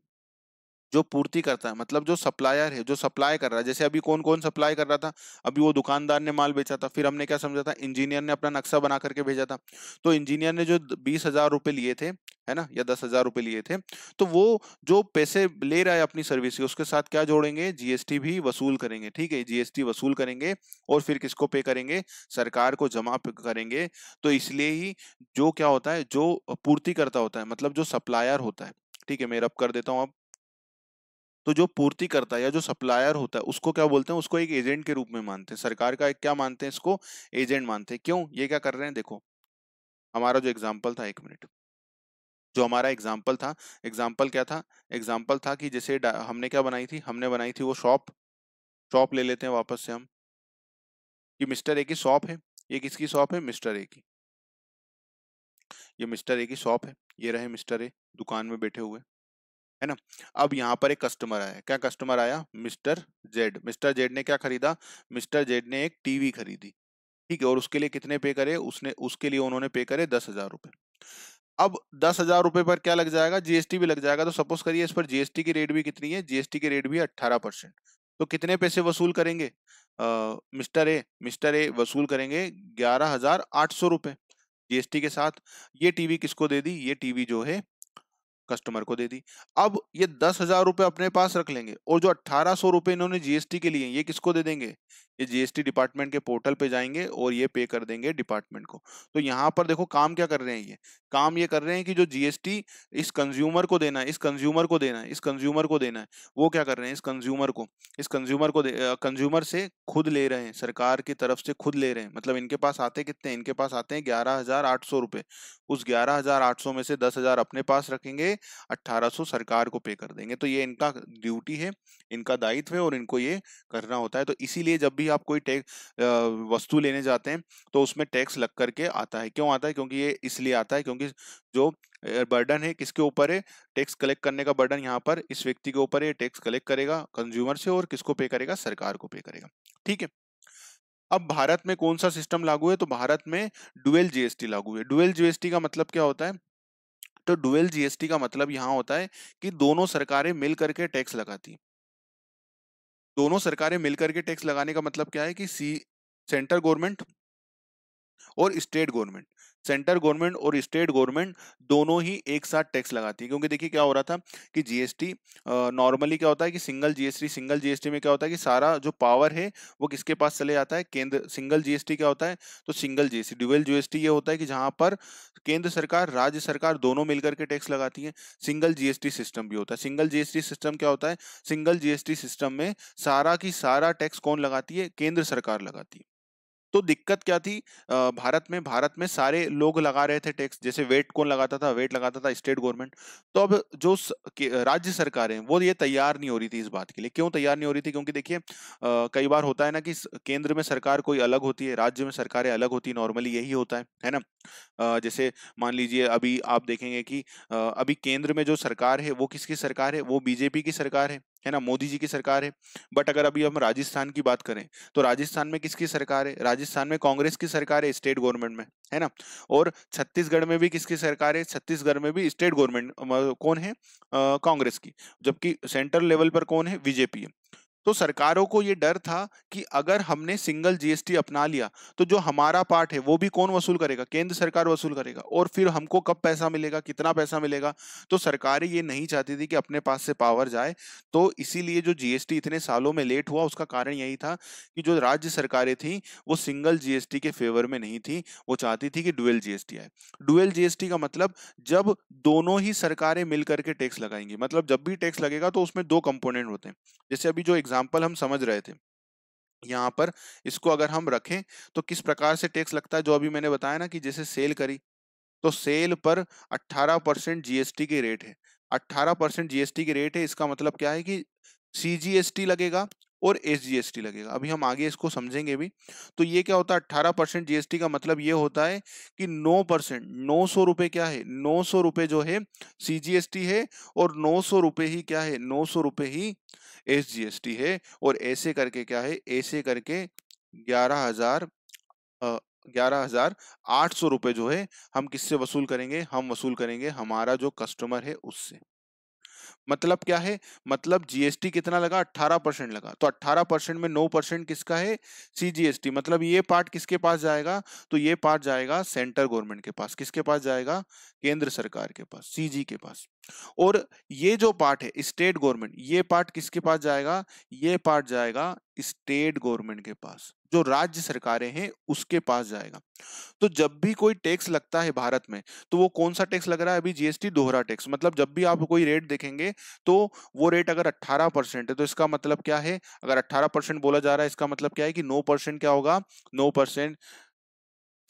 जो पूर्ति करता है मतलब जो सप्लायर है जो सप्लाई कर रहा है जैसे अभी कौन कौन सप्लाई कर रहा था अभी वो दुकानदार ने माल बेचा था फिर हमने क्या समझा था इंजीनियर ने अपना नक्शा बना करके भेजा था तो इंजीनियर ने जो बीस हजार रुपए लिए थे है ना या दस हजार रुपए लिए थे तो वो जो पैसे ले रहा है अपनी सर्विस के उसके साथ क्या जोड़ेंगे जीएसटी भी वसूल करेंगे ठीक है जीएसटी वसूल करेंगे और फिर किसको पे करेंगे सरकार को जमा करेंगे तो इसलिए ही जो क्या होता है जो पूर्ति करता होता है मतलब जो सप्लायर होता है ठीक है मैं रब कर देता हूँ अब तो जो पूर्ति करता है या जो सप्लायर होता है उसको क्या बोलते हैं उसको एक एजेंट के रूप में मानते हैं सरकार का एक क्या मानते हैं इसको एजेंट मानते हैं क्यों ये क्या कर रहे हैं देखो हमारा जो एग्जाम्पल था एक मिनट जो हमारा एग्जाम्पल था एग्जाम्पल क्या था एग्जाम्पल था कि जैसे हमने क्या बनाई थी हमने बनाई थी वो शॉप शॉप ले लेते हैं वापस से हम कि मिस्टर ए की शॉप है ये किसकी शॉप है मिस्टर ए की ये मिस्टर ए की शॉप है ये रहे मिस्टर ए दुकान में बैठे हुए है ना अब यहाँ पर एक कस्टमर आया क्या कस्टमर आया मिस्टर जेड मिस्टर जेड ने क्या खरीदा मिस्टर जेड ने एक टीवी खरीदी ठीक है और उसके लिए कितने पे करे उसने उसके लिए उन्होंने पे करे दस हजार रुपए अब दस हजार रुपए पर क्या लग जाएगा जीएसटी भी लग जाएगा तो सपोज करिए इस पर जीएसटी की रेट भी कितनी है जीएसटी की रेट भी अट्ठारह परसेंट तो कितने पैसे वसूल करेंगे आ, मिस्टर ए मिस्टर ए वसूल करेंगे ग्यारह हजार आठ सौ रुपए जीएसटी के साथ ये टीवी किसको दे दी ये टीवी जो है कस्टमर को दे दी अब ये दस हजार रुपए अपने पास रख लेंगे और जो अट्ठारह सौ रुपए इन्होंने जीएसटी के लिए ये किसको दे देंगे ये जीएसटी डिपार्टमेंट के पोर्टल पे जाएंगे और ये पे कर देंगे डिपार्टमेंट को तो यहाँ पर देखो काम क्या कर रहे हैं ये काम ये कर रहे हैं कि जो जीएसटी इस कंज्यूमर को देना है इस कंज्यूमर को देना है इस कंज्यूमर को देना है वो क्या कर रहे हैं इस कंज्यूमर को इस कंज्यूमर को कंज्यूमर से खुद ले रहे हैं सरकार की तरफ से खुद ले रहे हैं मतलब इनके पास आते कितने इनके पास आते हैं ग्यारह रुपए उस ग्यारह में से दस अपने पास रखेंगे अट्ठारह सरकार को पे कर देंगे तो ये इनका ड्यूटी है इनका दायित्व है और इनको ये करना होता है तो इसीलिए जब भी आप कोई टैक्स वस्तु लेने जाते हैं तो उसमें टैक्स लग करके आता है क्यों आता है क्योंकि ये इसलिए आता है क्योंकि जो बर्डन है किसके ऊपर है टैक्स कलेक्ट करने का बर्डन यहाँ पर इस व्यक्ति के ऊपर है टैक्स कलेक्ट करेगा कंज्यूमर से और किसको पे करेगा सरकार को पे करेगा ठीक है अब भारत में कौन सा सिस्टम लागू है तो भारत में डुएल जीएसटी लागू है डुएल जीएसटी का मतलब क्या होता है तो डुएल जीएसटी का मतलब यहाँ होता है कि दोनों सरकारें मिल करके टैक्स लगाती दोनों सरकारें मिलकर के टैक्स लगाने का मतलब क्या है कि सी सेंट्रल गवर्नमेंट और स्टेट गवर्नमेंट सेंटर गवर्नमेंट और स्टेट गवर्नमेंट दोनों ही एक साथ टैक्स लगाती है क्योंकि देखिए क्या हो रहा था कि जीएसटी नॉर्मली क्या होता है कि सिंगल जीएसटी सिंगल जीएसटी में क्या होता है कि सारा जो पावर है वो किसके पास चले जाता है केंद्र सिंगल जीएसटी क्या होता है तो सिंगल जीएसटी ड्यूएल जीएसटी ये होता है कि जहां पर केंद्र सरकार राज्य सरकार दोनों मिलकर के टैक्स लगाती है सिंगल जीएसटी सिस्टम भी होता है सिंगल जीएसटी सिस्टम क्या होता है सिंगल जीएसटी सिस्टम में सारा की सारा टैक्स कौन लगाती है केंद्र सरकार लगाती है तो दिक्कत क्या थी भारत में भारत में सारे लोग लगा रहे थे टैक्स जैसे वेट कौन लगाता था वेट लगाता था स्टेट गवर्नमेंट तो अब जो राज्य सरकारें वो ये तैयार नहीं हो रही थी इस बात के लिए क्यों तैयार नहीं हो रही थी क्योंकि देखिए कई बार होता है ना कि केंद्र में सरकार कोई अलग होती है राज्य में सरकारें अलग होती है नॉर्मली यही होता है है ना जैसे मान लीजिए अभी आप देखेंगे कि अभी केंद्र में जो सरकार है वो किसकी सरकार है वो बीजेपी की सरकार है है ना मोदी जी की सरकार है बट अगर अभी हम राजस्थान की बात करें तो राजस्थान में किसकी सरकार है राजस्थान में कांग्रेस की सरकार है स्टेट गवर्नमेंट में है ना और छत्तीसगढ़ में भी किसकी सरकार है छत्तीसगढ़ में भी स्टेट गवर्नमेंट कौन है कांग्रेस की जबकि सेंट्रल लेवल पर कौन है बीजेपी है तो सरकारों को ये डर था कि अगर हमने सिंगल जीएसटी अपना लिया तो जो हमारा पार्ट है वो भी कौन वसूल करेगा केंद्र सरकार वसूल करेगा और फिर हमको कब पैसा मिलेगा कितना पैसा मिलेगा तो सरकारें ये नहीं चाहती थी कि अपने पास से पावर जाए तो इसीलिए जो जीएसटी इतने सालों में लेट हुआ उसका कारण यही था कि जो राज्य सरकारें थी वो सिंगल जीएसटी के फेवर में नहीं थी वो चाहती थी कि डुएल जीएसटी आए डुएल जीएसटी का मतलब जब दोनों ही सरकारें मिलकर के टैक्स लगाएंगी मतलब जब भी टैक्स लगेगा तो उसमें दो कंपोनेंट होते हैं जैसे अभी जो एग्जाम्पल हम समझ रहे थे यहाँ पर इसको अगर हम रखें तो किस प्रकार से टैक्स लगता है जो अभी मैंने बताया ना कि जैसे सेल करी तो सेल पर 18 परसेंट जीएसटी के रेट है 18 परसेंट जीएसटी के रेट है इसका मतलब क्या है कि सीजीएसटी लगेगा और एसजीएसटी लगेगा अभी हम आगे इसको समझेंगे भी तो ये क्या होता है अट्ठारह परसेंट जीएसटी का मतलब ये होता है कि नौ परसेंट नौ सौ रुपये क्या है नौ सौ रुपये जो है सीजीएसटी है और नौ सौ रुपये ही क्या है नौ सौ रुपये ही एस जी एस टी है और ऐसे करके क्या है ऐसे करके ग्यारह हजार ग्यारह हजार आठ सौ रुपए जो है हम किससे वसूल करेंगे हम वसूल करेंगे हमारा जो कस्टमर है उससे मतलब क्या है मतलब जीएसटी कितना लगा अट्ठारह परसेंट लगा तो अट्ठारह परसेंट में नौ परसेंट किसका है सीजीएसटी मतलब ये पार्ट किसके पास जाएगा तो ये पार्ट जाएगा सेंटर गवर्नमेंट के पास किसके पास जाएगा केंद्र सरकार के पास सीजी के पास और ये जो पार्ट है स्टेट गवर्नमेंट ये पार्ट किसके पास जाएगा ये पार्ट जाएगा स्टेट गवर्नमेंट के पास जो राज्य सरकारें हैं उसके पास जाएगा तो जब भी कोई टैक्स लगता है भारत में तो वो कौन सा टैक्स लग रहा है अभी जीएसटी दोहरा टैक्स मतलब जब भी आप कोई रेट देखेंगे तो वो रेट अगर 18 परसेंट है तो इसका मतलब क्या है अगर 18 परसेंट बोला जा रहा है इसका मतलब क्या है कि नो परसेंट क्या होगा नो परसेंट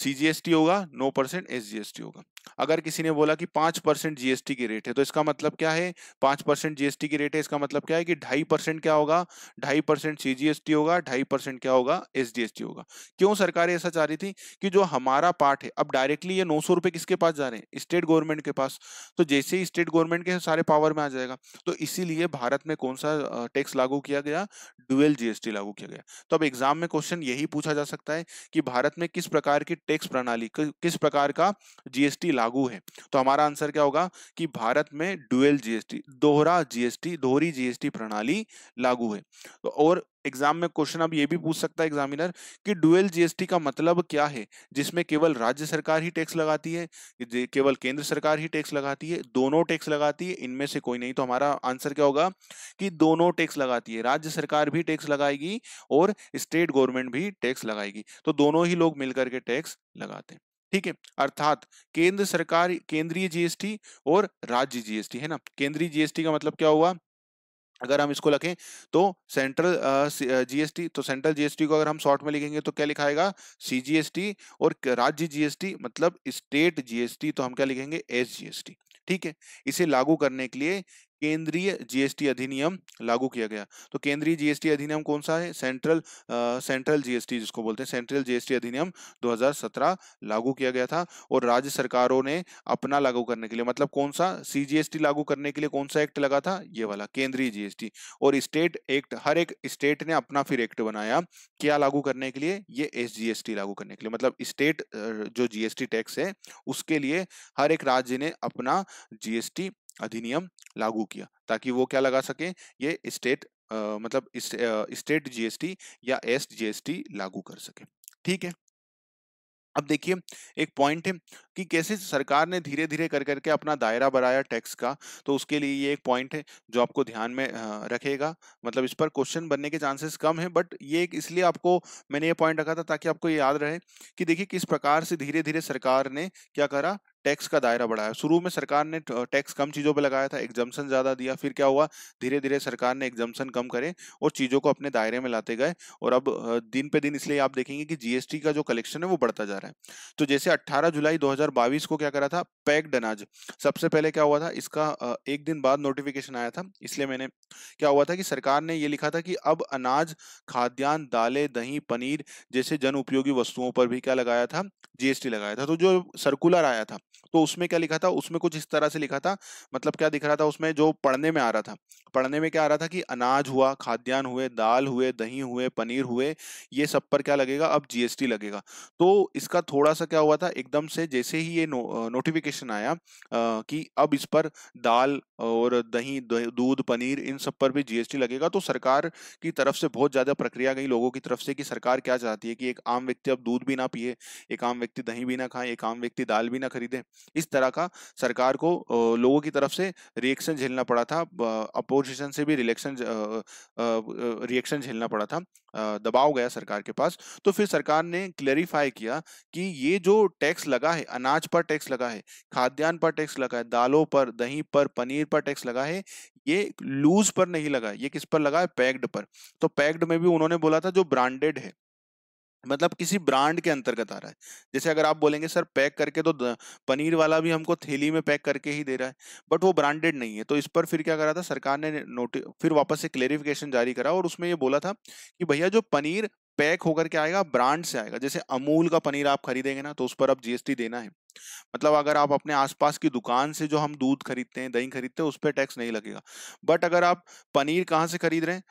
सीजीएसटी होगा नो परसेंट एसजीएसटी होगा अगर किसी ने बोला कि पांच परसेंट जीएसटी की रेट है तो इसका मतलब क्या है पांच परसेंट जीएसटी की रेट है इसका मतलब क्या है कि ढाई परसेंट क्या होगा ढाई परसेंट सीजीएसटी होगा ढाई परसेंट क्या होगा एसजीएसटी होगा क्यों सरकार ऐसा चाह रही थी कि जो हमारा पार्ट है अब डायरेक्टली ये नौ सौ रुपए किसके पास जा रहे हैं स्टेट गवर्नमेंट के पास तो जैसे ही स्टेट गवर्नमेंट के सारे पावर में आ जाएगा तो इसीलिए भारत में कौन सा टैक्स लागू किया गया डुअल जीएसटी लागू किया गया तो अब एग्जाम में क्वेश्चन यही पूछा जा सकता है कि भारत में किस प्रकार की टैक्स प्रणाली किस प्रकार का जीएसटी जीएसटी लागू है तो हमारा आंसर क्या होगा कि भारत में डुअल जीएसटी दोहरा जीएसटी दोहरी जीएसटी प्रणाली लागू है तो और एग्जाम में क्वेश्चन अब ये भी पूछ सकता है एग्जामिनर कि डुअल जीएसटी का मतलब क्या है जिसमें केवल राज्य सरकार ही टैक्स लगाती है केवल केंद्र सरकार ही टैक्स लगाती है दोनों टैक्स लगाती है इनमें से कोई नहीं तो हमारा आंसर क्या होगा कि दोनों टैक्स लगाती है राज्य सरकार भी टैक्स लगाएगी और स्टेट गवर्नमेंट भी टैक्स लगाएगी तो दोनों ही लोग मिलकर के टैक्स लगाते हैं ठीक है अर्थात केंद्र सरकार केंद्रीय जीएसटी और राज्य जीएसटी है ना केंद्रीय जीएसटी का मतलब क्या हुआ अगर हम इसको लिखें तो सेंट्रल जीएसटी तो सेंट्रल जीएसटी को अगर हम शॉर्ट में लिखेंगे तो क्या लिखाएगा सीजीएसटी और राज्य जीएसटी मतलब स्टेट जीएसटी तो हम क्या लिखेंगे एस जीएसटी ठीक है इसे लागू करने के लिए केंद्रीय जीएसटी अधिनियम लागू किया गया तो केंद्रीय जीएसटी अधिनियम कौन सा है सेंट्रल सेंट्रल जीएसटी जिसको बोलते हैं सेंट्रल जीएसटी अधिनियम 2017 लागू किया गया था और राज्य सरकारों ने अपना लागू करने के लिए मतलब कौन सा सीजीएसटी लागू करने के लिए कौन सा एक्ट लगा था ये वाला केंद्रीय जीएसटी और स्टेट एक्ट हर एक स्टेट ने अपना फिर एक्ट बनाया क्या लागू करने के लिए ये एस लागू करने के लिए मतलब स्टेट जो जीएसटी टैक्स है उसके लिए हर एक राज्य ने अपना जीएसटी अधिनियम लागू किया ताकि वो क्या लगा सके ये स्टेट मतलब स्टेट जीएसटी या एस जीएसटी लागू कर सके ठीक है अब देखिए एक पॉइंट है कि कैसे सरकार ने धीरे धीरे कर करके अपना दायरा बढ़ाया टैक्स का तो उसके लिए ये एक पॉइंट है जो आपको ध्यान में रखेगा मतलब इस पर क्वेश्चन बनने के चांसेस कम है बट ये एक इसलिए आपको मैंने ये पॉइंट रखा था ताकि आपको ये याद रहे कि देखिए किस प्रकार से धीरे धीरे सरकार ने क्या करा टैक्स का दायरा बढ़ाया शुरू में सरकार ने टैक्स कम चीज़ों पर लगाया था एग्जम्पन ज़्यादा दिया फिर क्या हुआ धीरे धीरे सरकार ने एग्जम्पन कम करे और चीज़ों को अपने दायरे में लाते गए और अब दिन पे दिन इसलिए आप देखेंगे कि जीएसटी का जो कलेक्शन है वो बढ़ता जा रहा है तो जैसे 18 जुलाई 2022 को क्या करा था पैक्ड अनाज सबसे पहले क्या हुआ था इसका एक दिन बाद नोटिफिकेशन आया था इसलिए मैंने क्या हुआ था कि सरकार ने ये लिखा था कि अब अनाज खाद्यान्न दालें दही पनीर जैसे जन उपयोगी वस्तुओं पर भी क्या लगाया था जीएसटी लगाया था तो जो सर्कुलर आया था तो उसमें क्या लिखा था उसमें कुछ इस तरह से लिखा था मतलब क्या दिख रहा था उसमें जो पढ़ने में आ रहा था पढ़ने में क्या आ रहा था कि अनाज हुआ खाद्यान्न हुए दाल हुए दही हुए पनीर हुए ये सब पर क्या लगेगा अब जीएसटी लगेगा तो इसका थोड़ा सा क्या हुआ था एकदम से जैसे ही ये नो, नोटिफिकेशन आया आ, कि अब इस पर दाल और दही दूध पनीर इन सब पर भी जीएसटी लगेगा तो सरकार की तरफ से बहुत ज़्यादा प्रक्रिया गई लोगों की तरफ से कि सरकार क्या चाहती है कि एक आम व्यक्ति अब दूध भी ना पिए एक आम व्यक्ति दही भी ना खाए एक आम व्यक्ति दाल भी ना खरीदे इस तरह का सरकार को लोगों की तरफ से रिएक्शन झेलना पड़ा था अपोज अपोजिशन से भी रिलेक्शन रिएक्शन झेलना पड़ा था दबाव गया सरकार के पास तो फिर सरकार ने क्लेरिफाई किया कि ये जो टैक्स लगा है अनाज पर टैक्स लगा है खाद्यान्न पर टैक्स लगा है दालों पर दही पर पनीर पर टैक्स लगा है ये लूज पर नहीं लगा ये किस पर लगा है पैक्ड पर तो पैक्ड में भी उन्होंने बोला था जो ब्रांडेड है मतलब किसी ब्रांड के अंतर्गत आ रहा है जैसे अगर आप बोलेंगे सर पैक करके तो पनीर वाला भी हमको थैली में पैक करके ही दे रहा है बट वो ब्रांडेड नहीं है तो इस पर फिर क्या करा था सरकार ने नोटिस फिर वापस से क्लेरिफिकेशन जारी करा और उसमें ये बोला था कि भैया जो पनीर पैक होकर के आएगा ब्रांड से आएगा जैसे अमूल का पनीर आप खरीदेंगे ना तो उस पर अब जीएसटी देना है मतलब अगर आप अपने आसपास की दुकान से जो हम दूध खरीदते हैं दही खरीदते हैं उस पर टैक्स नहीं लगेगा बट अगर आप पनीर कहाँ से खरीद रहे हैं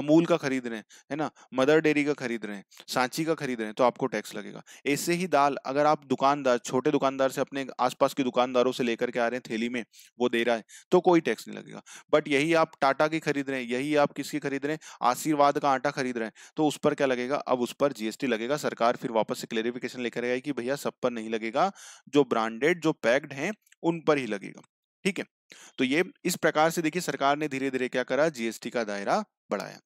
अमूल का खरीद रहे हैं है ना मदर डेयरी का खरीद रहे हैं सांची का खरीद रहे हैं तो आपको टैक्स लगेगा ऐसे ही दाल अगर आप दुकानदार छोटे दुकानदार से अपने आसपास के दुकानदारों से लेकर के आ रहे हैं थैली में वो दे रहा है तो कोई टैक्स नहीं लगेगा बट यही आप टाटा की खरीद रहे हैं यही आप किसकी खरीद रहे हैं आशीर्वाद का आटा खरीद रहे हैं तो उस पर क्या लगेगा अब उस पर जीएसटी लगेगा सरकार फिर वापस से क्लेरिफिकेशन लेकर आएगी भैया सब पर नहीं लगेगा लगेगा जो ब्रांडेड जो पैक्ड हैं उन पर ही लगेगा ठीक है तो ये इस प्रकार से देखिए सरकार ने धीरे धीरे क्या करा जीएसटी का दायरा बढ़ाया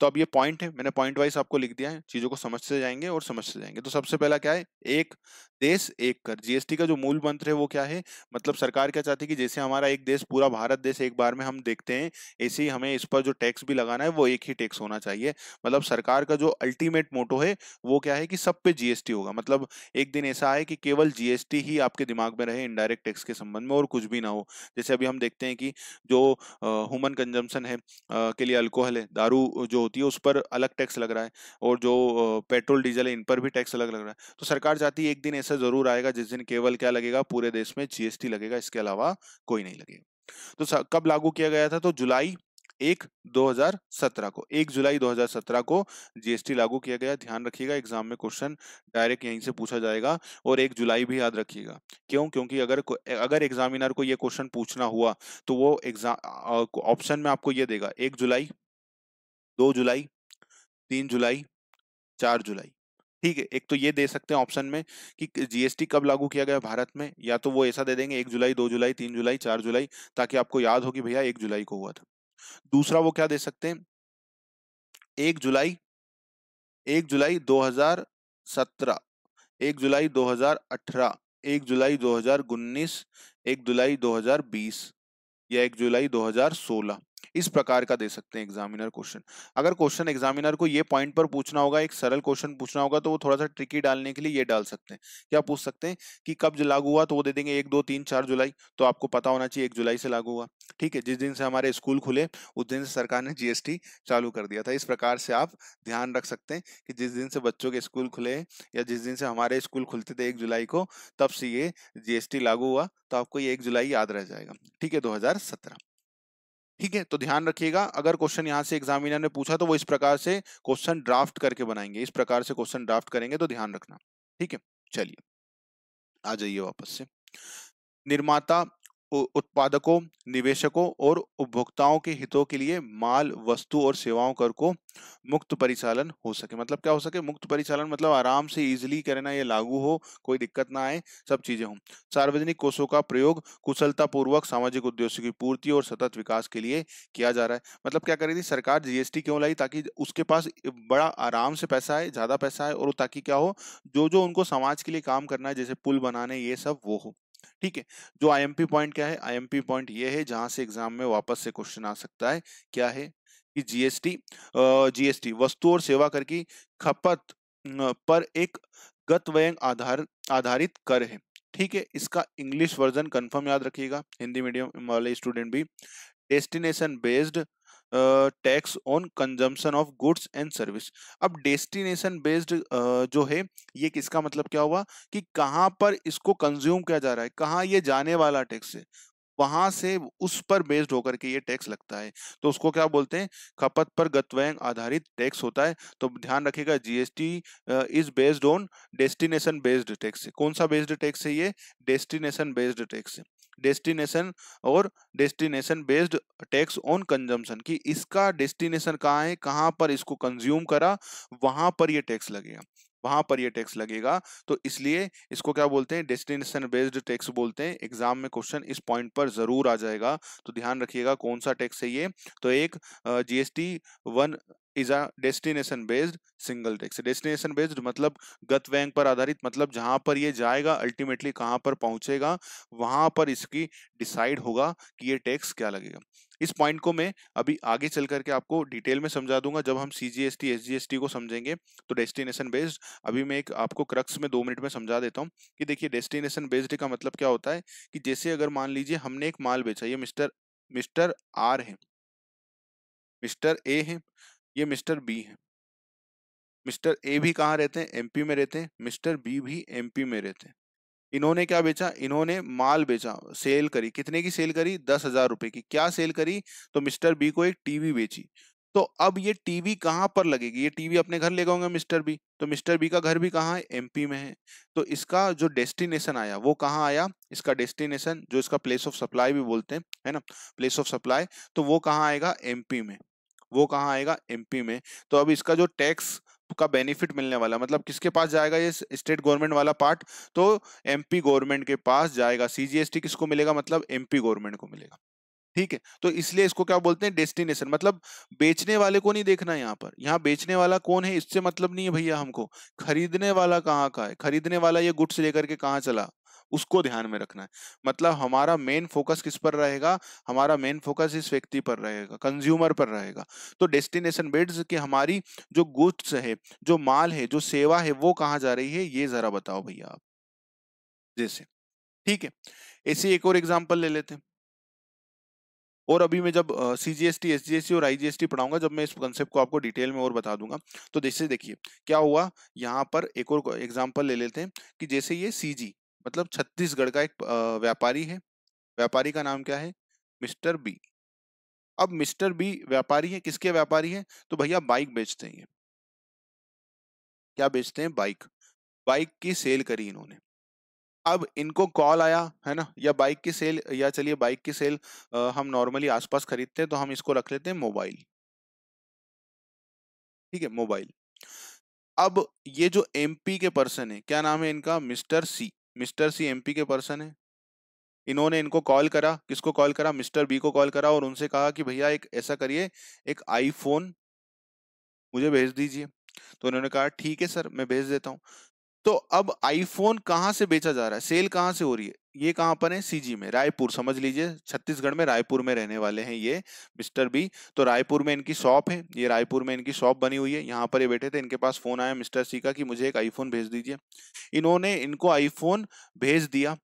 तो अब ये पॉइंट है मैंने पॉइंट वाइज आपको लिख दिया है चीजों को समझते जाएंगे और समझते जाएंगे तो सबसे पहला क्या है एक देश एक कर जीएसटी का जो मूल मंत्र है वो क्या है मतलब सरकार क्या चाहती है कि जैसे हमारा एक देश पूरा भारत देश एक बार में हम देखते हैं ऐसे ही हमें इस पर जो टैक्स भी लगाना है वो एक ही टैक्स होना चाहिए मतलब सरकार का जो अल्टीमेट मोटो है वो क्या है कि सब पे जीएसटी होगा मतलब एक दिन ऐसा है कि केवल जीएसटी ही आपके दिमाग में रहे इनडायरेक्ट टैक्स के संबंध में और कुछ भी ना हो जैसे अभी हम देखते हैं कि जो ह्यूमन कंजम्पशन है के लिए अल्कोहल है दारू जो होती है उस पर अलग टैक्स लग रहा है और जो पेट्रोल डीजल है इन पर भी टैक्स अलग लग रहा है तो सरकार चाहती है एक दिन ऐसा जरूर आएगा जिस दिन केवल क्या लगेगा पूरे देश में जीएसटी लगेगा इसके अलावा कोई नहीं लगेगा तो कब लागू किया गया था तो जुलाई एक 2017 को एक जुलाई 2017 को जीएसटी लागू किया गया ध्यान रखिएगा एग्जाम में क्वेश्चन डायरेक्ट यहीं से पूछा जाएगा और एक जुलाई भी याद रखिएगा क्यों क्योंकि अगर अगर एग्जामिनर को यह क्वेश्चन पूछना हुआ तो वो एग्जाम ऑप्शन में आपको यह देगा एक जुलाई दो जुलाई तीन जुलाई चार जुलाई ठीक है एक तो ये दे सकते हैं ऑप्शन में कि जीएसटी कब लागू किया गया भारत में या तो वो ऐसा दे देंगे एक जुलाई दो जुलाई तीन जुलाई चार जुलाई ताकि आपको याद हो कि भैया एक जुलाई को हुआ था दूसरा वो क्या दे सकते हैं एक जुलाई एक जुलाई 2017 एक जुलाई 2018 एक जुलाई 2019 एक जुलाई 2020 या एक जुलाई 2016 इस प्रकार का दे सकते हैं एग्जामिनर क्वेश्चन अगर क्वेश्चन एग्जामिनर को ये पॉइंट पर पूछना होगा एक सरल क्वेश्चन पूछना होगा तो वो थोड़ा सा ट्रिकी डालने के लिए ये डाल सकते हैं क्या पूछ सकते हैं कि कब लागू हुआ तो वो दे देंगे एक दो तीन चार जुलाई तो आपको पता होना चाहिए एक जुलाई से लागू हुआ ठीक है जिस दिन से हमारे स्कूल खुले उस दिन से सरकार ने जीएसटी चालू कर दिया था इस प्रकार से आप ध्यान रख सकते हैं कि जिस दिन से बच्चों के स्कूल खुले या जिस दिन से हमारे स्कूल खुलते थे एक जुलाई को तब से ये जीएसटी लागू हुआ तो आपको ये एक जुलाई याद रह जाएगा ठीक है दो ठीक है तो ध्यान रखिएगा अगर क्वेश्चन यहाँ से एग्जामिनर ने पूछा तो वो इस प्रकार से क्वेश्चन ड्राफ्ट करके बनाएंगे इस प्रकार से क्वेश्चन ड्राफ्ट करेंगे तो ध्यान रखना ठीक है चलिए आ जाइए वापस से निर्माता उत्पादकों निवेशकों और उपभोक्ताओं के हितों के लिए माल वस्तु और सेवाओं कर को मुक्त परिचालन हो सके मतलब क्या हो सके मुक्त परिचालन मतलब आराम से इजिली करना ये लागू हो कोई दिक्कत ना आए सब चीजें हों सार्वजनिक कोषों का प्रयोग कुशलतापूर्वक सामाजिक उद्देश्य की पूर्ति और सतत विकास के लिए किया जा रहा है मतलब क्या करी थी सरकार जीएसटी क्यों लाई ताकि उसके पास बड़ा आराम से पैसा आए ज्यादा पैसा आए और ताकि क्या हो जो जो उनको समाज के लिए काम करना है जैसे पुल बनाने ये सब वो हो ठीक है जो आईएमपी पॉइंट क्या है आईएमपी पॉइंट ये है जहां से एग्जाम में वापस से क्वेश्चन आ सकता है क्या है कि जीएसटी जीएसटी वस्तु और सेवा कर की खपत पर एक गत व्यंग आधार आधारित कर है ठीक है इसका इंग्लिश वर्जन कंफर्म याद रखिएगा हिंदी मीडियम वाले स्टूडेंट भी destination based tax on consumption of goods and service अब डेस्टिनेशन बेस्ड जो है ये किसका मतलब क्या हुआ कि कहाँ पर इसको कंज्यूम किया जा रहा है कहाँ ये जाने वाला टैक्स है वहां से उस पर बेस्ड होकर के ये टैक्स लगता है तो उसको क्या बोलते हैं खपत पर गतव्यंग आधारित टैक्स होता है तो ध्यान रखिएगा GST is based on destination based tax कौन सा बेस्ड टैक्स है ये डेस्टिनेशन बेस्ड टैक्स है डेस्टिनेशन और destination based tax on consumption कि इसका डेस्टिनेशन कहाँ है कहाँ पर इसको कंज्यूम करा वहां पर ये टैक्स लगेगा वहां पर ये टैक्स लगेगा तो इसलिए इसको क्या बोलते हैं डेस्टिनेशन बेस्ड टैक्स बोलते हैं एग्जाम में क्वेश्चन इस पॉइंट पर जरूर आ जाएगा तो ध्यान रखिएगा कौन सा टैक्स है ये तो एक GST one is a destination based single tax destination based मतलब गत गतवैंग पर आधारित मतलब जहां पर ये जाएगा अल्टीमेटली कहां पर पहुंचेगा वहां पर इसकी डिसाइड होगा कि ये टैक्स क्या लगेगा इस पॉइंट को मैं अभी आगे चल करके आपको डिटेल में समझा दूंगा जब हम C G S T S G S T को समझेंगे तो डेस्टिनेशन बेस्ड अभी मैं एक आपको क्रक्स में दो मिनट में समझा देता हूँ कि देखिए डेस्टिनेशन बेस्ड का मतलब क्या होता है कि जैसे अगर मान लीजिए हमने एक माल बेचा ये मिस्टर मिस्टर आर है मिस्टर ए है ये मिस्टर बी है मिस्टर ए भी कहाँ रहते हैं एमपी में रहते हैं मिस्टर बी भी एमपी में रहते हैं इन्होंने क्या बेचा इन्होंने माल बेचा सेल करी कितने की सेल करी दस हजार रुपए की क्या सेल करी तो मिस्टर बी को एक टीवी बेची तो अब ये टीवी कहाँ पर लगेगी ये टीवी अपने घर ले गए मिस्टर बी तो मिस्टर बी का घर भी कहाँ है एमपी में है तो इसका जो डेस्टिनेशन आया वो कहाँ आया इसका डेस्टिनेशन जो इसका प्लेस ऑफ सप्लाई भी बोलते हैं है ना प्लेस ऑफ सप्लाई तो वो कहाँ आएगा एमपी में वो कहाँ आएगा एमपी में तो अब इसका जो टैक्स का बेनिफिट मिलने वाला मतलब किसके पास जाएगा ये स्टेट गवर्नमेंट वाला पार्ट तो एमपी गवर्नमेंट के पास जाएगा सीजीएसटी किसको मिलेगा मतलब एमपी गवर्नमेंट को मिलेगा ठीक है तो इसलिए इसको क्या बोलते हैं डेस्टिनेशन मतलब बेचने वाले को नहीं देखना यहाँ पर यहाँ बेचने वाला कौन है इससे मतलब नहीं है भैया हमको खरीदने वाला कहाँ का है खरीदने वाला ये गुड्स लेकर के कहाँ चला उसको ध्यान में रखना है मतलब हमारा मेन फोकस किस पर रहेगा हमारा मेन फोकस इस व्यक्ति पर रहेगा कंज्यूमर पर रहेगा तो डेस्टिनेशन बेड्स की हमारी जो गुड्स है जो माल है जो सेवा है वो कहाँ जा रही है ये जरा बताओ भैया आप जैसे ठीक है ऐसे एक और एग्जाम्पल ले लेते हैं और अभी मैं जब C G S T S G S T और आई जी एस टी पढ़ाऊंगा जब मैं इस कंसेप्ट को आपको डिटेल में और बता दूंगा तो जैसे देखिए क्या हुआ यहाँ पर एक और एग्जाम्पल ले लेते हैं कि जैसे ये सी जी मतलब छत्तीसगढ़ का एक व्यापारी है व्यापारी का नाम क्या है मिस्टर बी अब मिस्टर बी व्यापारी है किसके व्यापारी है तो भैया बाइक बेचते हैं ये क्या बेचते हैं बाइक बाइक की सेल करी इन्होंने अब इनको कॉल आया है ना या बाइक की सेल या चलिए बाइक की सेल आ, हम नॉर्मली आसपास खरीदते हैं तो हम इसको रख लेते हैं मोबाइल ठीक है मोबाइल अब ये जो एमपी के पर्सन है क्या नाम है इनका mister C mister C MP के पर्सन है इन्होंने इनको कॉल करा किसको कॉल करा मिस्टर बी को कॉल करा और उनसे कहा कि भैया एक ऐसा करिए एक आईफोन मुझे भेज दीजिए तो उन्होंने कहा ठीक है सर मैं भेज देता हूँ तो अब आईफोन कहाँ से बेचा जा रहा है सेल कहाँ से हो रही है ये कहाँ पर है सीजी में रायपुर समझ लीजिए छत्तीसगढ़ में रायपुर में रहने वाले हैं ये मिस्टर बी तो रायपुर में इनकी शॉप है ये रायपुर में इनकी शॉप बनी हुई है यहाँ पर ये बैठे थे इनके पास फोन आया मिस्टर सी का कि मुझे एक आईफोन भेज दीजिए इन्होंने इनको आईफोन भेज दिया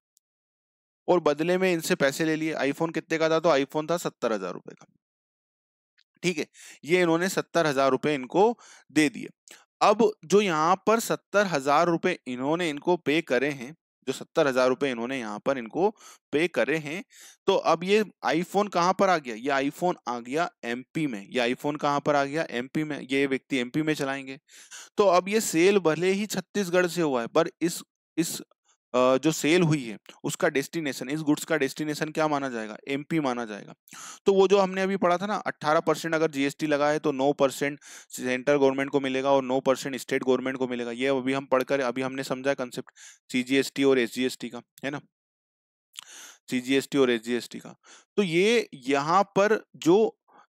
और बदले में इनसे पैसे ले लिए आईफोन कितने का था तो आईफोन था सत्तर हजार रुपये का ठीक है ये इन्होंने सत्तर हजार रुपये इनको दे दिए अब जो यहाँ पर सत्तर हजार रुपये इन्होंने इनको पे करे हैं जो सत्तर हजार रुपए इन्होंने यहाँ पर इनको पे करे हैं तो अब ये आईफोन कहाँ पर आ गया ये आईफोन आ गया एमपी में ये आईफोन कहाँ पर आ गया एमपी में ये व्यक्ति एमपी में चलाएंगे तो अब ये सेल भले ही छत्तीसगढ़ से हुआ है पर इस इस जो सेल हुई है उसका डेस्टिनेशन इस गुड्स का डेस्टिनेशन क्या माना जाएगा एमपी माना जाएगा तो वो जो हमने अभी पढ़ा था ना 18 परसेंट अगर जीएसटी लगा है तो 9 परसेंट सेंट्रल गवर्नमेंट को मिलेगा और 9 परसेंट स्टेट गवर्नमेंट को मिलेगा ये अभी हम पढ़कर अभी हमने समझा कंसेप्ट सीजीएसटी और एस का है ना सीजीएसटी और एस का तो ये यहाँ पर जो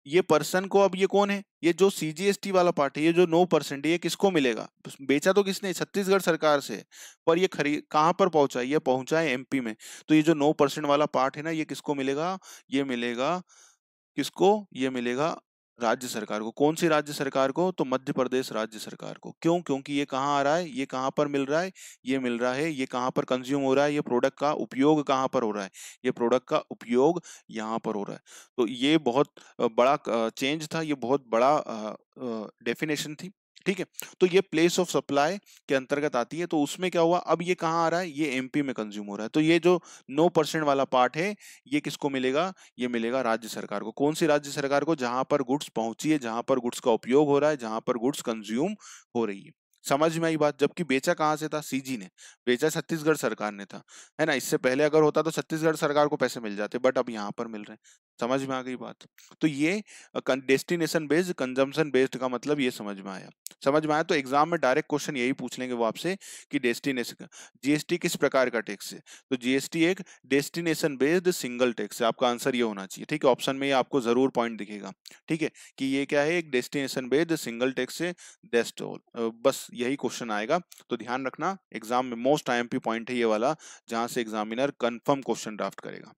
ये पर्सन को अब ये कौन है ये जो सीजीएसटी वाला पार्ट है ये जो नौ परसेंट है ये किसको मिलेगा बेचा तो किसने छत्तीसगढ़ सरकार से पर ये खरीद कहाँ पर पहुंचा ये पहुंचा है एमपी में तो ये जो नौ परसेंट वाला पार्ट है ना ये किसको मिलेगा ये मिलेगा किसको ये मिलेगा राज्य सरकार को कौन सी राज्य सरकार को तो मध्य प्रदेश राज्य सरकार को क्यों क्योंकि ये कहाँ आ रहा है ये कहाँ पर मिल रहा है ये मिल रहा है ये कहाँ पर कंज्यूम हो रहा है ये प्रोडक्ट का उपयोग कहाँ पर हो रहा है ये प्रोडक्ट का उपयोग यहाँ पर हो रहा है तो ये बहुत बड़ा चेंज था ये बहुत बड़ा डेफिनेशन थी ठीक है तो ये प्लेस ऑफ सप्लाई के अंतर्गत आती है तो उसमें क्या हुआ अब ये कहाँ आ रहा है ये एमपी में कंज्यूम हो रहा है तो ये जो 9 परसेंट वाला पार्ट है ये किसको मिलेगा ये मिलेगा राज्य सरकार को कौन सी राज्य सरकार को जहां पर गुड्स पहुंची है जहां पर गुड्स का उपयोग हो रहा है जहां पर गुड्स कंज्यूम हो रही है समझ में आई बात जबकि बेचा कहाँ से था सीजी ने बेचा छत्तीसगढ़ सरकार ने था है ना इससे पहले अगर होता तो छत्तीसगढ़ सरकार को पैसे मिल जाते बट अब यहाँ पर मिल रहे हैं समझ में आ गई बात तो ये डेस्टिनेशन बेस्ड कंजम्पशन बेस्ड का मतलब ये समझ में आया समझ में आया तो एग्जाम में डायरेक्ट क्वेश्चन यही पूछ लेंगे वो आपसे कि डेस्टिनेशन जीएसटी किस प्रकार का टैक्स है तो जीएसटी एक डेस्टिनेशन बेस्ड सिंगल टैक्स है आपका आंसर ये होना चाहिए ठीक है ऑप्शन में ये आपको जरूर पॉइंट दिखेगा ठीक है कि ये क्या है एक डेस्टिनेशन बेस्ड सिंगल टैक्स है डेस्ट बस यही क्वेश्चन आएगा तो ध्यान रखना एग्जाम में मोस्ट आई पॉइंट है ये वाला जहां से एग्जामिनर कन्फर्म क्वेश्चन ड्राफ्ट करेगा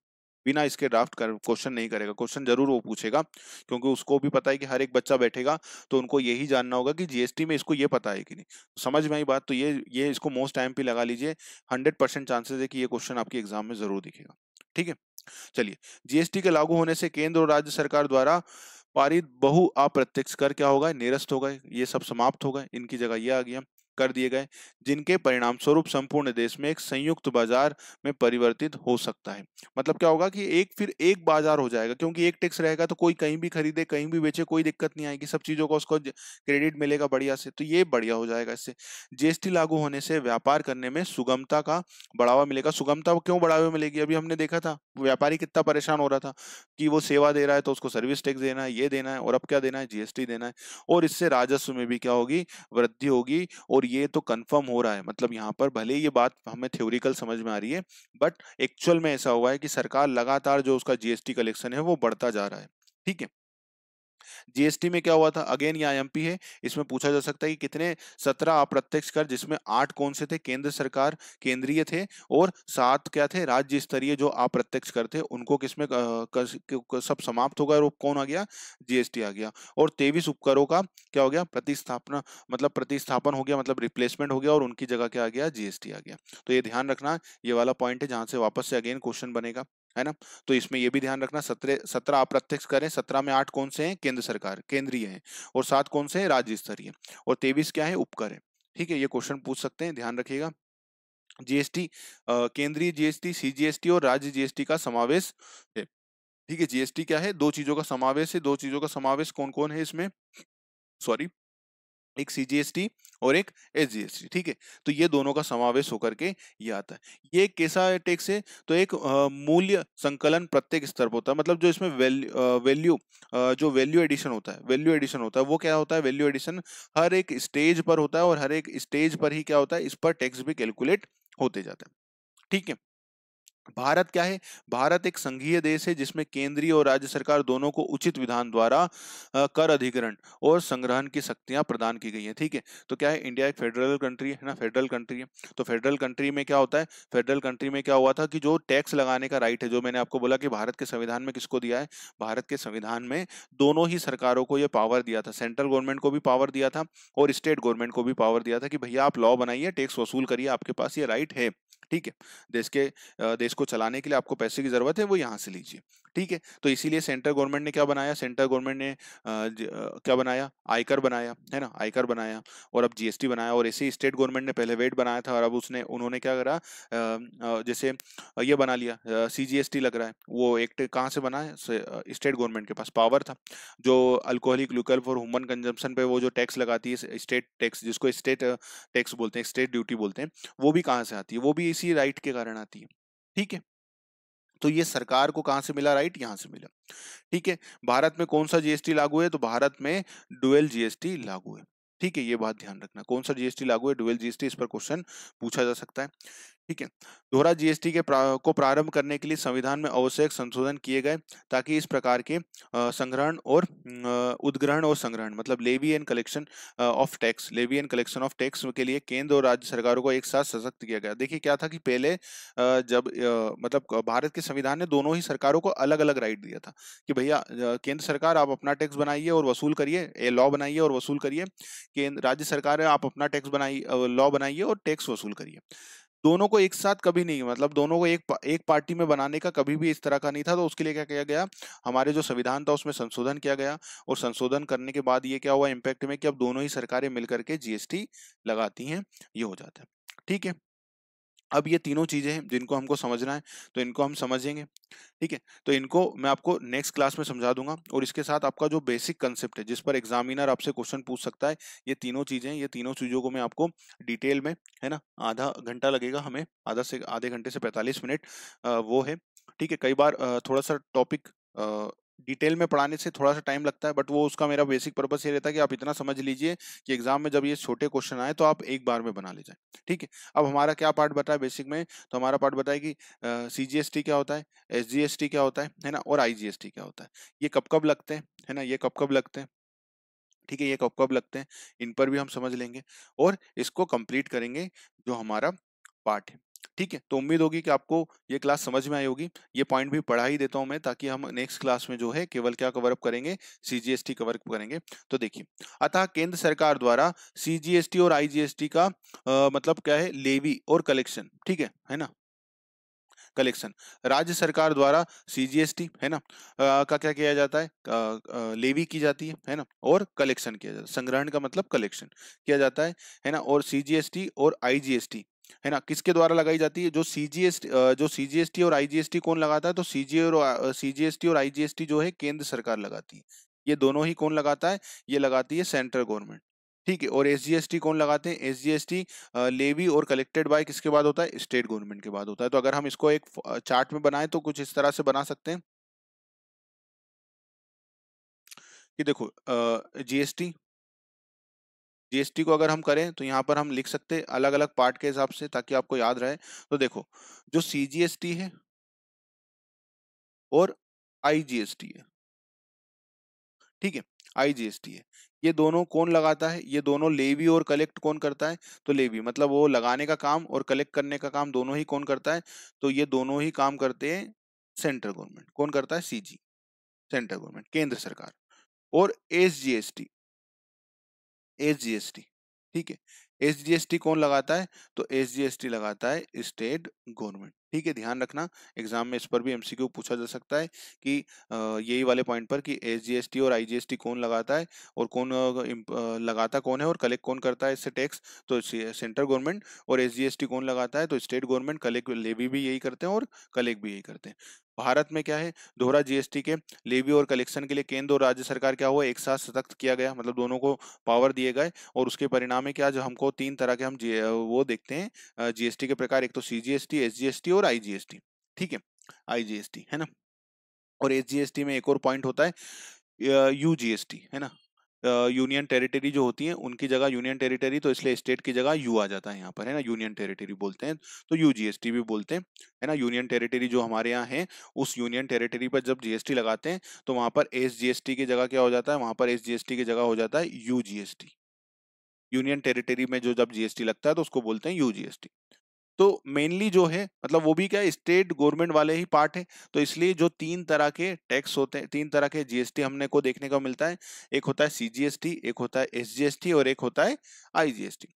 बिना इसके ड्राफ्ट कर क्वेश्चन नहीं करेगा क्वेश्चन जरूर वो पूछेगा क्योंकि उसको भी पता है कि हर एक बच्चा बैठेगा तो उनको यही जानना होगा कि जीएसटी में इसको ये पता है कि नहीं तो समझ में आई बात तो ये ये इसको मोस्ट टाइम पे लगा लीजिए हंड्रेड परसेंट चांसेस है कि ये क्वेश्चन आपके एग्जाम में जरूर दिखेगा ठीक है चलिए जीएसटी के लागू होने से केंद्र और राज्य सरकार द्वारा पारित बहु अप्रत्यक्ष कर क्या होगा निरस्त होगा ये सब समाप्त होगा इनकी जगह ये आ गया कर दिए गए जिनके परिणाम स्वरूप संपूर्ण देश में एक संयुक्त बाजार में परिवर्तित हो सकता है मतलब क्या होगा कि एक फिर एक बाजार हो जाएगा क्योंकि एक टैक्स रहेगा तो कोई कहीं भी खरीदे कहीं भी बेचे कोई दिक्कत नहीं आएगी सब चीजों का उसको क्रेडिट मिलेगा बढ़िया से तो ये बढ़िया हो जाएगा इससे जीएसटी लागू होने से व्यापार करने में सुगमता का बढ़ावा मिलेगा सुगमता क्यों बढ़ावा मिलेगी अभी हमने देखा था व्यापारी कितना परेशान हो रहा था कि वो सेवा दे रहा है तो उसको सर्विस टैक्स देना है ये देना है और अब क्या देना है जीएसटी देना है और इससे राजस्व में भी क्या होगी वृद्धि होगी और और ये तो कंफर्म हो रहा है मतलब यहाँ पर भले ये बात हमें थ्योरिकल समझ में आ रही है बट एक्चुअल में ऐसा हुआ है कि सरकार लगातार जो उसका जीएसटी कलेक्शन है वो बढ़ता जा रहा है ठीक है जीएसटी में क्या हुआ था अगेन ये आईएमपी है इसमें पूछा जा सकता है कि कितने सत्रह अप्रत्यक्ष कर जिसमें आठ कौन से थे केंद्र सरकार केंद्रीय थे और सात क्या थे राज्य स्तरीय जो अप्रत्यक्ष कर थे उनको किसमें सब समाप्त हो गया और कौन आ गया जीएसटी आ गया और तेईस उपकरों का क्या हो गया प्रतिस्थापना मतलब प्रतिस्थापन हो गया मतलब रिप्लेसमेंट हो गया और उनकी जगह क्या आ गया जीएसटी आ गया तो ये ध्यान रखना ये वाला पॉइंट है जहां से वापस से अगेन क्वेश्चन बनेगा है ना तो इसमें यह भी ध्यान रखना सत्रह सत्रह अप्रत्यक्ष करें सत्रह में आठ कौन से हैं केंद्र सरकार केंद्रीय हैं और सात कौन से हैं राज्य स्तरीय और तेईस क्या है उपकर है ठीक है ये क्वेश्चन पूछ सकते हैं ध्यान रखिएगा जीएसटी केंद्रीय जीएसटी सीजीएसटी और राज्य जीएसटी का समावेश है ठीक है जीएसटी क्या है दो चीजों का समावेश है दो चीजों का समावेश कौन कौन है इसमें सॉरी एक सीजीएसटी और एक एसजीएसटी ठीक है तो ये दोनों का समावेश होकर के ये आता है ये कैसा टैक्स है तो एक मूल्य संकलन प्रत्येक स्तर पर होता है मतलब जो इसमें वैल्यू वैल्यू जो वैल्यू एडिशन होता है वैल्यू एडिशन होता है वो क्या होता है वैल्यू एडिशन हर एक स्टेज पर होता है और हर एक स्टेज पर ही क्या होता है इस पर टैक्स भी कैलकुलेट होते जाते हैं ठीक है भारत क्या है भारत एक संघीय देश है जिसमें केंद्रीय और राज्य सरकार दोनों को उचित विधान द्वारा कर अधिकरण और संग्रहण की शक्तियां प्रदान की गई हैं ठीक है तो क्या है इंडिया एक फेडरल कंट्री है ना फेडरल कंट्री है तो फेडरल कंट्री में क्या होता है फेडरल कंट्री में क्या हुआ था कि जो टैक्स लगाने का राइट है जो मैंने आपको बोला कि भारत के संविधान में किसको दिया है भारत के संविधान में दोनों ही सरकारों को यह पावर दिया था सेंट्रल गवर्नमेंट को भी पावर दिया था और स्टेट गवर्नमेंट को भी पावर दिया था कि भैया आप लॉ बनाइए टैक्स वसूल करिए आपके पास ये राइट है ठीक है देश के देश को चलाने के लिए आपको पैसे की जरूरत है वो यहाँ से लीजिए ठीक है तो इसीलिए सेंट्रल गवर्नमेंट ने क्या बनाया सेंट्रल गवर्नमेंट ने क्या बनाया आयकर बनाया है ना आयकर बनाया और अब जीएसटी बनाया और ऐसे स्टेट गवर्नमेंट ने पहले वेट बनाया था और अब उसने उन्होंने क्या करा जैसे ये बना लिया सीजीएसटी लग रहा है वो एक्ट कहाँ से बना है स्टेट गवर्नमेंट के पास पावर था जो alcoholic liquor for human consumption पे वो जो टैक्स लगाती है स्टेट टैक्स जिसको स्टेट टैक्स बोलते हैं स्टेट ड्यूटी बोलते हैं वो भी कहाँ से आती है वो भी इसी राइट के कारण आती है ठीक है तो ये सरकार को कहाँ से मिला राइट यहाँ से मिला ठीक है भारत में कौन सा जीएसटी लागू है तो भारत में डुएल जीएसटी लागू है ठीक है ये बात ध्यान रखना कौन सा जीएसटी लागू है डुएल जीएसटी इस पर क्वेश्चन पूछा जा सकता है ठीक है दोहरा जीएसटी के को प्रारंभ करने के लिए संविधान में आवश्यक संशोधन किए गए ताकि इस प्रकार के संग्रहण और उद्ग्रहण और संग्रहण मतलब levy and collection of tax levy and collection of tax के लिए केंद्र और राज्य सरकारों को एक साथ सशक्त किया गया देखिए क्या था कि पहले जब मतलब भारत के संविधान ने दोनों ही सरकारों को अलग अलग राइट दिया था कि भैया केंद्र सरकार आप अपना टैक्स बनाइए और वसूल करिए ए लॉ बनाइए और वसूल करिए केंद्र राज्य सरकार आप अपना टैक्स बनाइए लॉ बनाइए और टैक्स वसूल करिए दोनों को एक साथ कभी नहीं मतलब दोनों को एक एक पार्टी में बनाने का कभी भी इस तरह का नहीं था तो उसके लिए क्या किया गया हमारे जो संविधान था उसमें संशोधन किया गया और संशोधन करने के बाद ये क्या हुआ इम्पैक्ट में कि अब दोनों ही सरकारें मिलकर के जीएसटी लगाती हैं ये हो जाता है ठीक है अब ये तीनों चीजें हैं जिनको हमको समझना है तो इनको हम समझेंगे ठीक है तो इनको मैं आपको नेक्स्ट क्लास में समझा दूंगा और इसके साथ आपका जो बेसिक कंसेप्ट है जिस पर एग्जामिनर आपसे क्वेश्चन पूछ सकता है ये तीनों चीजें ये तीनों चीजों को मैं आपको डिटेल में है ना आधा घंटा लगेगा हमें आधा से आधे घंटे से पैंतालीस मिनट वो है ठीक है कई बार थोड़ा सा टॉपिक डिटेल में पढ़ाने से थोड़ा सा टाइम लगता है बट वो उसका मेरा बेसिक पर्पस ये रहता है कि आप इतना समझ लीजिए कि एग्जाम में जब ये छोटे क्वेश्चन आए तो आप एक बार में बना ले जाए ठीक है अब हमारा क्या पार्ट बताए बेसिक में तो हमारा पार्ट बताया कि सी uh, क्या होता है एस क्या होता है है ना और आई क्या होता है ये कब कब लगते हैं है ना ये कब कब लगते हैं ठीक है ये कब कब लगते हैं इन पर भी हम समझ लेंगे और इसको कंप्लीट करेंगे जो हमारा पार्ट है ठीक है तो उम्मीद होगी कि आपको ये क्लास समझ में आई होगी ये पॉइंट भी पढ़ा ही देता हूं मैं ताकि हम नेक्स्ट क्लास में जो है केवल क्या कवरअप करेंगे सीजीएसटी कवर अप करेंगे तो देखिए अतः केंद्र सरकार द्वारा सीजीएसटी और आईजीएसटी का आ, मतलब क्या है लेवी और कलेक्शन ठीक है है ना कलेक्शन राज्य सरकार द्वारा सीजीएसटी है ना आ, का क्या किया जाता है आ, आ, लेवी की जाती है है ना और कलेक्शन किया जाता है संग्रहण का मतलब कलेक्शन किया जाता है है ना और सीजीएसटी और आईजीएसटी है ना किसके द्वारा लगाई जाती है जो सीजीएसटी जो सीजीएसटी और आईजीएसटी कौन लगाता है तो सीजीए और सीजीएसटी और आईजीएसटी जो है केंद्र सरकार लगाती है ये दोनों ही कौन लगाता है ये लगाती है सेंट्रल गवर्नमेंट ठीक है और एस कौन लगाते हैं एस लेवी और कलेक्टेड बाय किसके बाद होता है स्टेट गवर्नमेंट के बाद होता है तो अगर हम इसको एक चार्ट में बनाए तो कुछ इस तरह से बना सकते हैं कि देखो जीएसटी जीएसटी को अगर हम करें तो यहाँ पर हम लिख सकते हैं अलग अलग पार्ट के हिसाब से ताकि आपको याद रहे तो देखो जो सीजीएसटी है और आईजीएसटी है ठीक है आईजीएसटी है ये दोनों कौन लगाता है ये दोनों लेवी और कलेक्ट कौन करता है तो लेवी मतलब वो लगाने का काम और कलेक्ट करने का काम दोनों ही कौन करता है तो ये दोनों ही काम करते हैं सेंट्रल गवर्नमेंट कौन करता है सीजी सेंट्रल गवर्नमेंट केंद्र सरकार और S G S T S T ठीक है एस टी कौन लगाता है तो एस जीएसटी लगाता है स्टेट गवर्नमेंट ठीक है ध्यान रखना एग्जाम में इस पर भी एमसीक्यू पूछा जा सकता है कि यही वाले पॉइंट पर कि एस टी और आईजीएसटी कौन लगाता है और कौन लगाता कौन है और कलेक्ट कौन करता है इससे टैक्स तो सेंट्रल गवर्नमेंट और एस कौन लगाता है तो स्टेट गवर्नमेंट कलेक्ट लेवी भी यही करते हैं और कलेक्ट भी यही करते हैं भारत में क्या है दोहरा जीएसटी के लेवी और कलेक्शन के लिए केंद्र और राज्य सरकार क्या हुआ एक साथ सतर्क किया गया मतलब दोनों को पावर दिए गए और उसके परिणाम में क्या जो हमको तीन तरह के हम वो देखते हैं जीएसटी के प्रकार एक तो सीजीएसटी एसजीएसटी और आईजीएसटी ठीक है आईजीएसटी है ना और एसजीएसटी में एक और पॉइंट होता है यूजीएसटी है ना यूनियन टेरिटरी जो होती है उनकी जगह यूनियन टेरिटरी तो इसलिए स्टेट की जगह यू आ जाता है यहाँ पर है ना यूनियन टेरिटरी बोलते हैं तो यू जीएसटी भी बोलते हैं है ना यूनियन टेरिटरी जो हमारे यहाँ है उस यूनियन टेरिटरी पर जब जीएसटी लगाते हैं तो वहां पर एस जीएसटी की जगह क्या हो जाता है वहां पर एस जीएसटी की जगह हो जाता है यू जीएसटी यूनियन टेरिटरी में जो जब जीएसटी लगता है तो उसको बोलते हैं यू जीएसटी तो मेनली जो है मतलब वो भी क्या स्टेट गवर्नमेंट वाले ही पार्ट है तो इसलिए जो तीन तरह के टैक्स होते हैं तीन तरह के जीएसटी हमने को देखने को मिलता है एक होता है सीजीएसटी एक होता है एसजीएसटी और एक होता है आईजीएसटी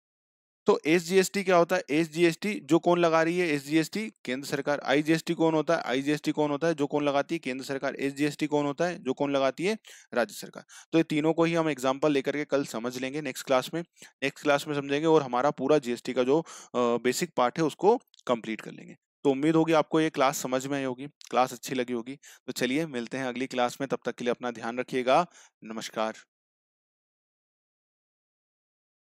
तो एस जीएसटी क्या होता है एस जीएसटी जो कौन लगा रही है एस जीएसटी केंद्र सरकार आई जीएसटी कौन होता है आई टी कौन होता है जो कौन लगाती है केंद्र सरकार एस जीएसटी कौन होता है जो कौन लगाती है राज्य सरकार तो ये तीनों को ही हम एग्जाम्पल लेकर के कल समझ लेंगे नेक्स्ट क्लास में नेक्स्ट क्लास में समझेंगे और हमारा पूरा जीएसटी का जो बेसिक पार्ट है उसको कंप्लीट कर लेंगे तो उम्मीद होगी आपको ये क्लास समझ में आई होगी क्लास अच्छी लगी होगी तो चलिए मिलते हैं अगली क्लास में तब तक के लिए अपना ध्यान रखिएगा नमस्कार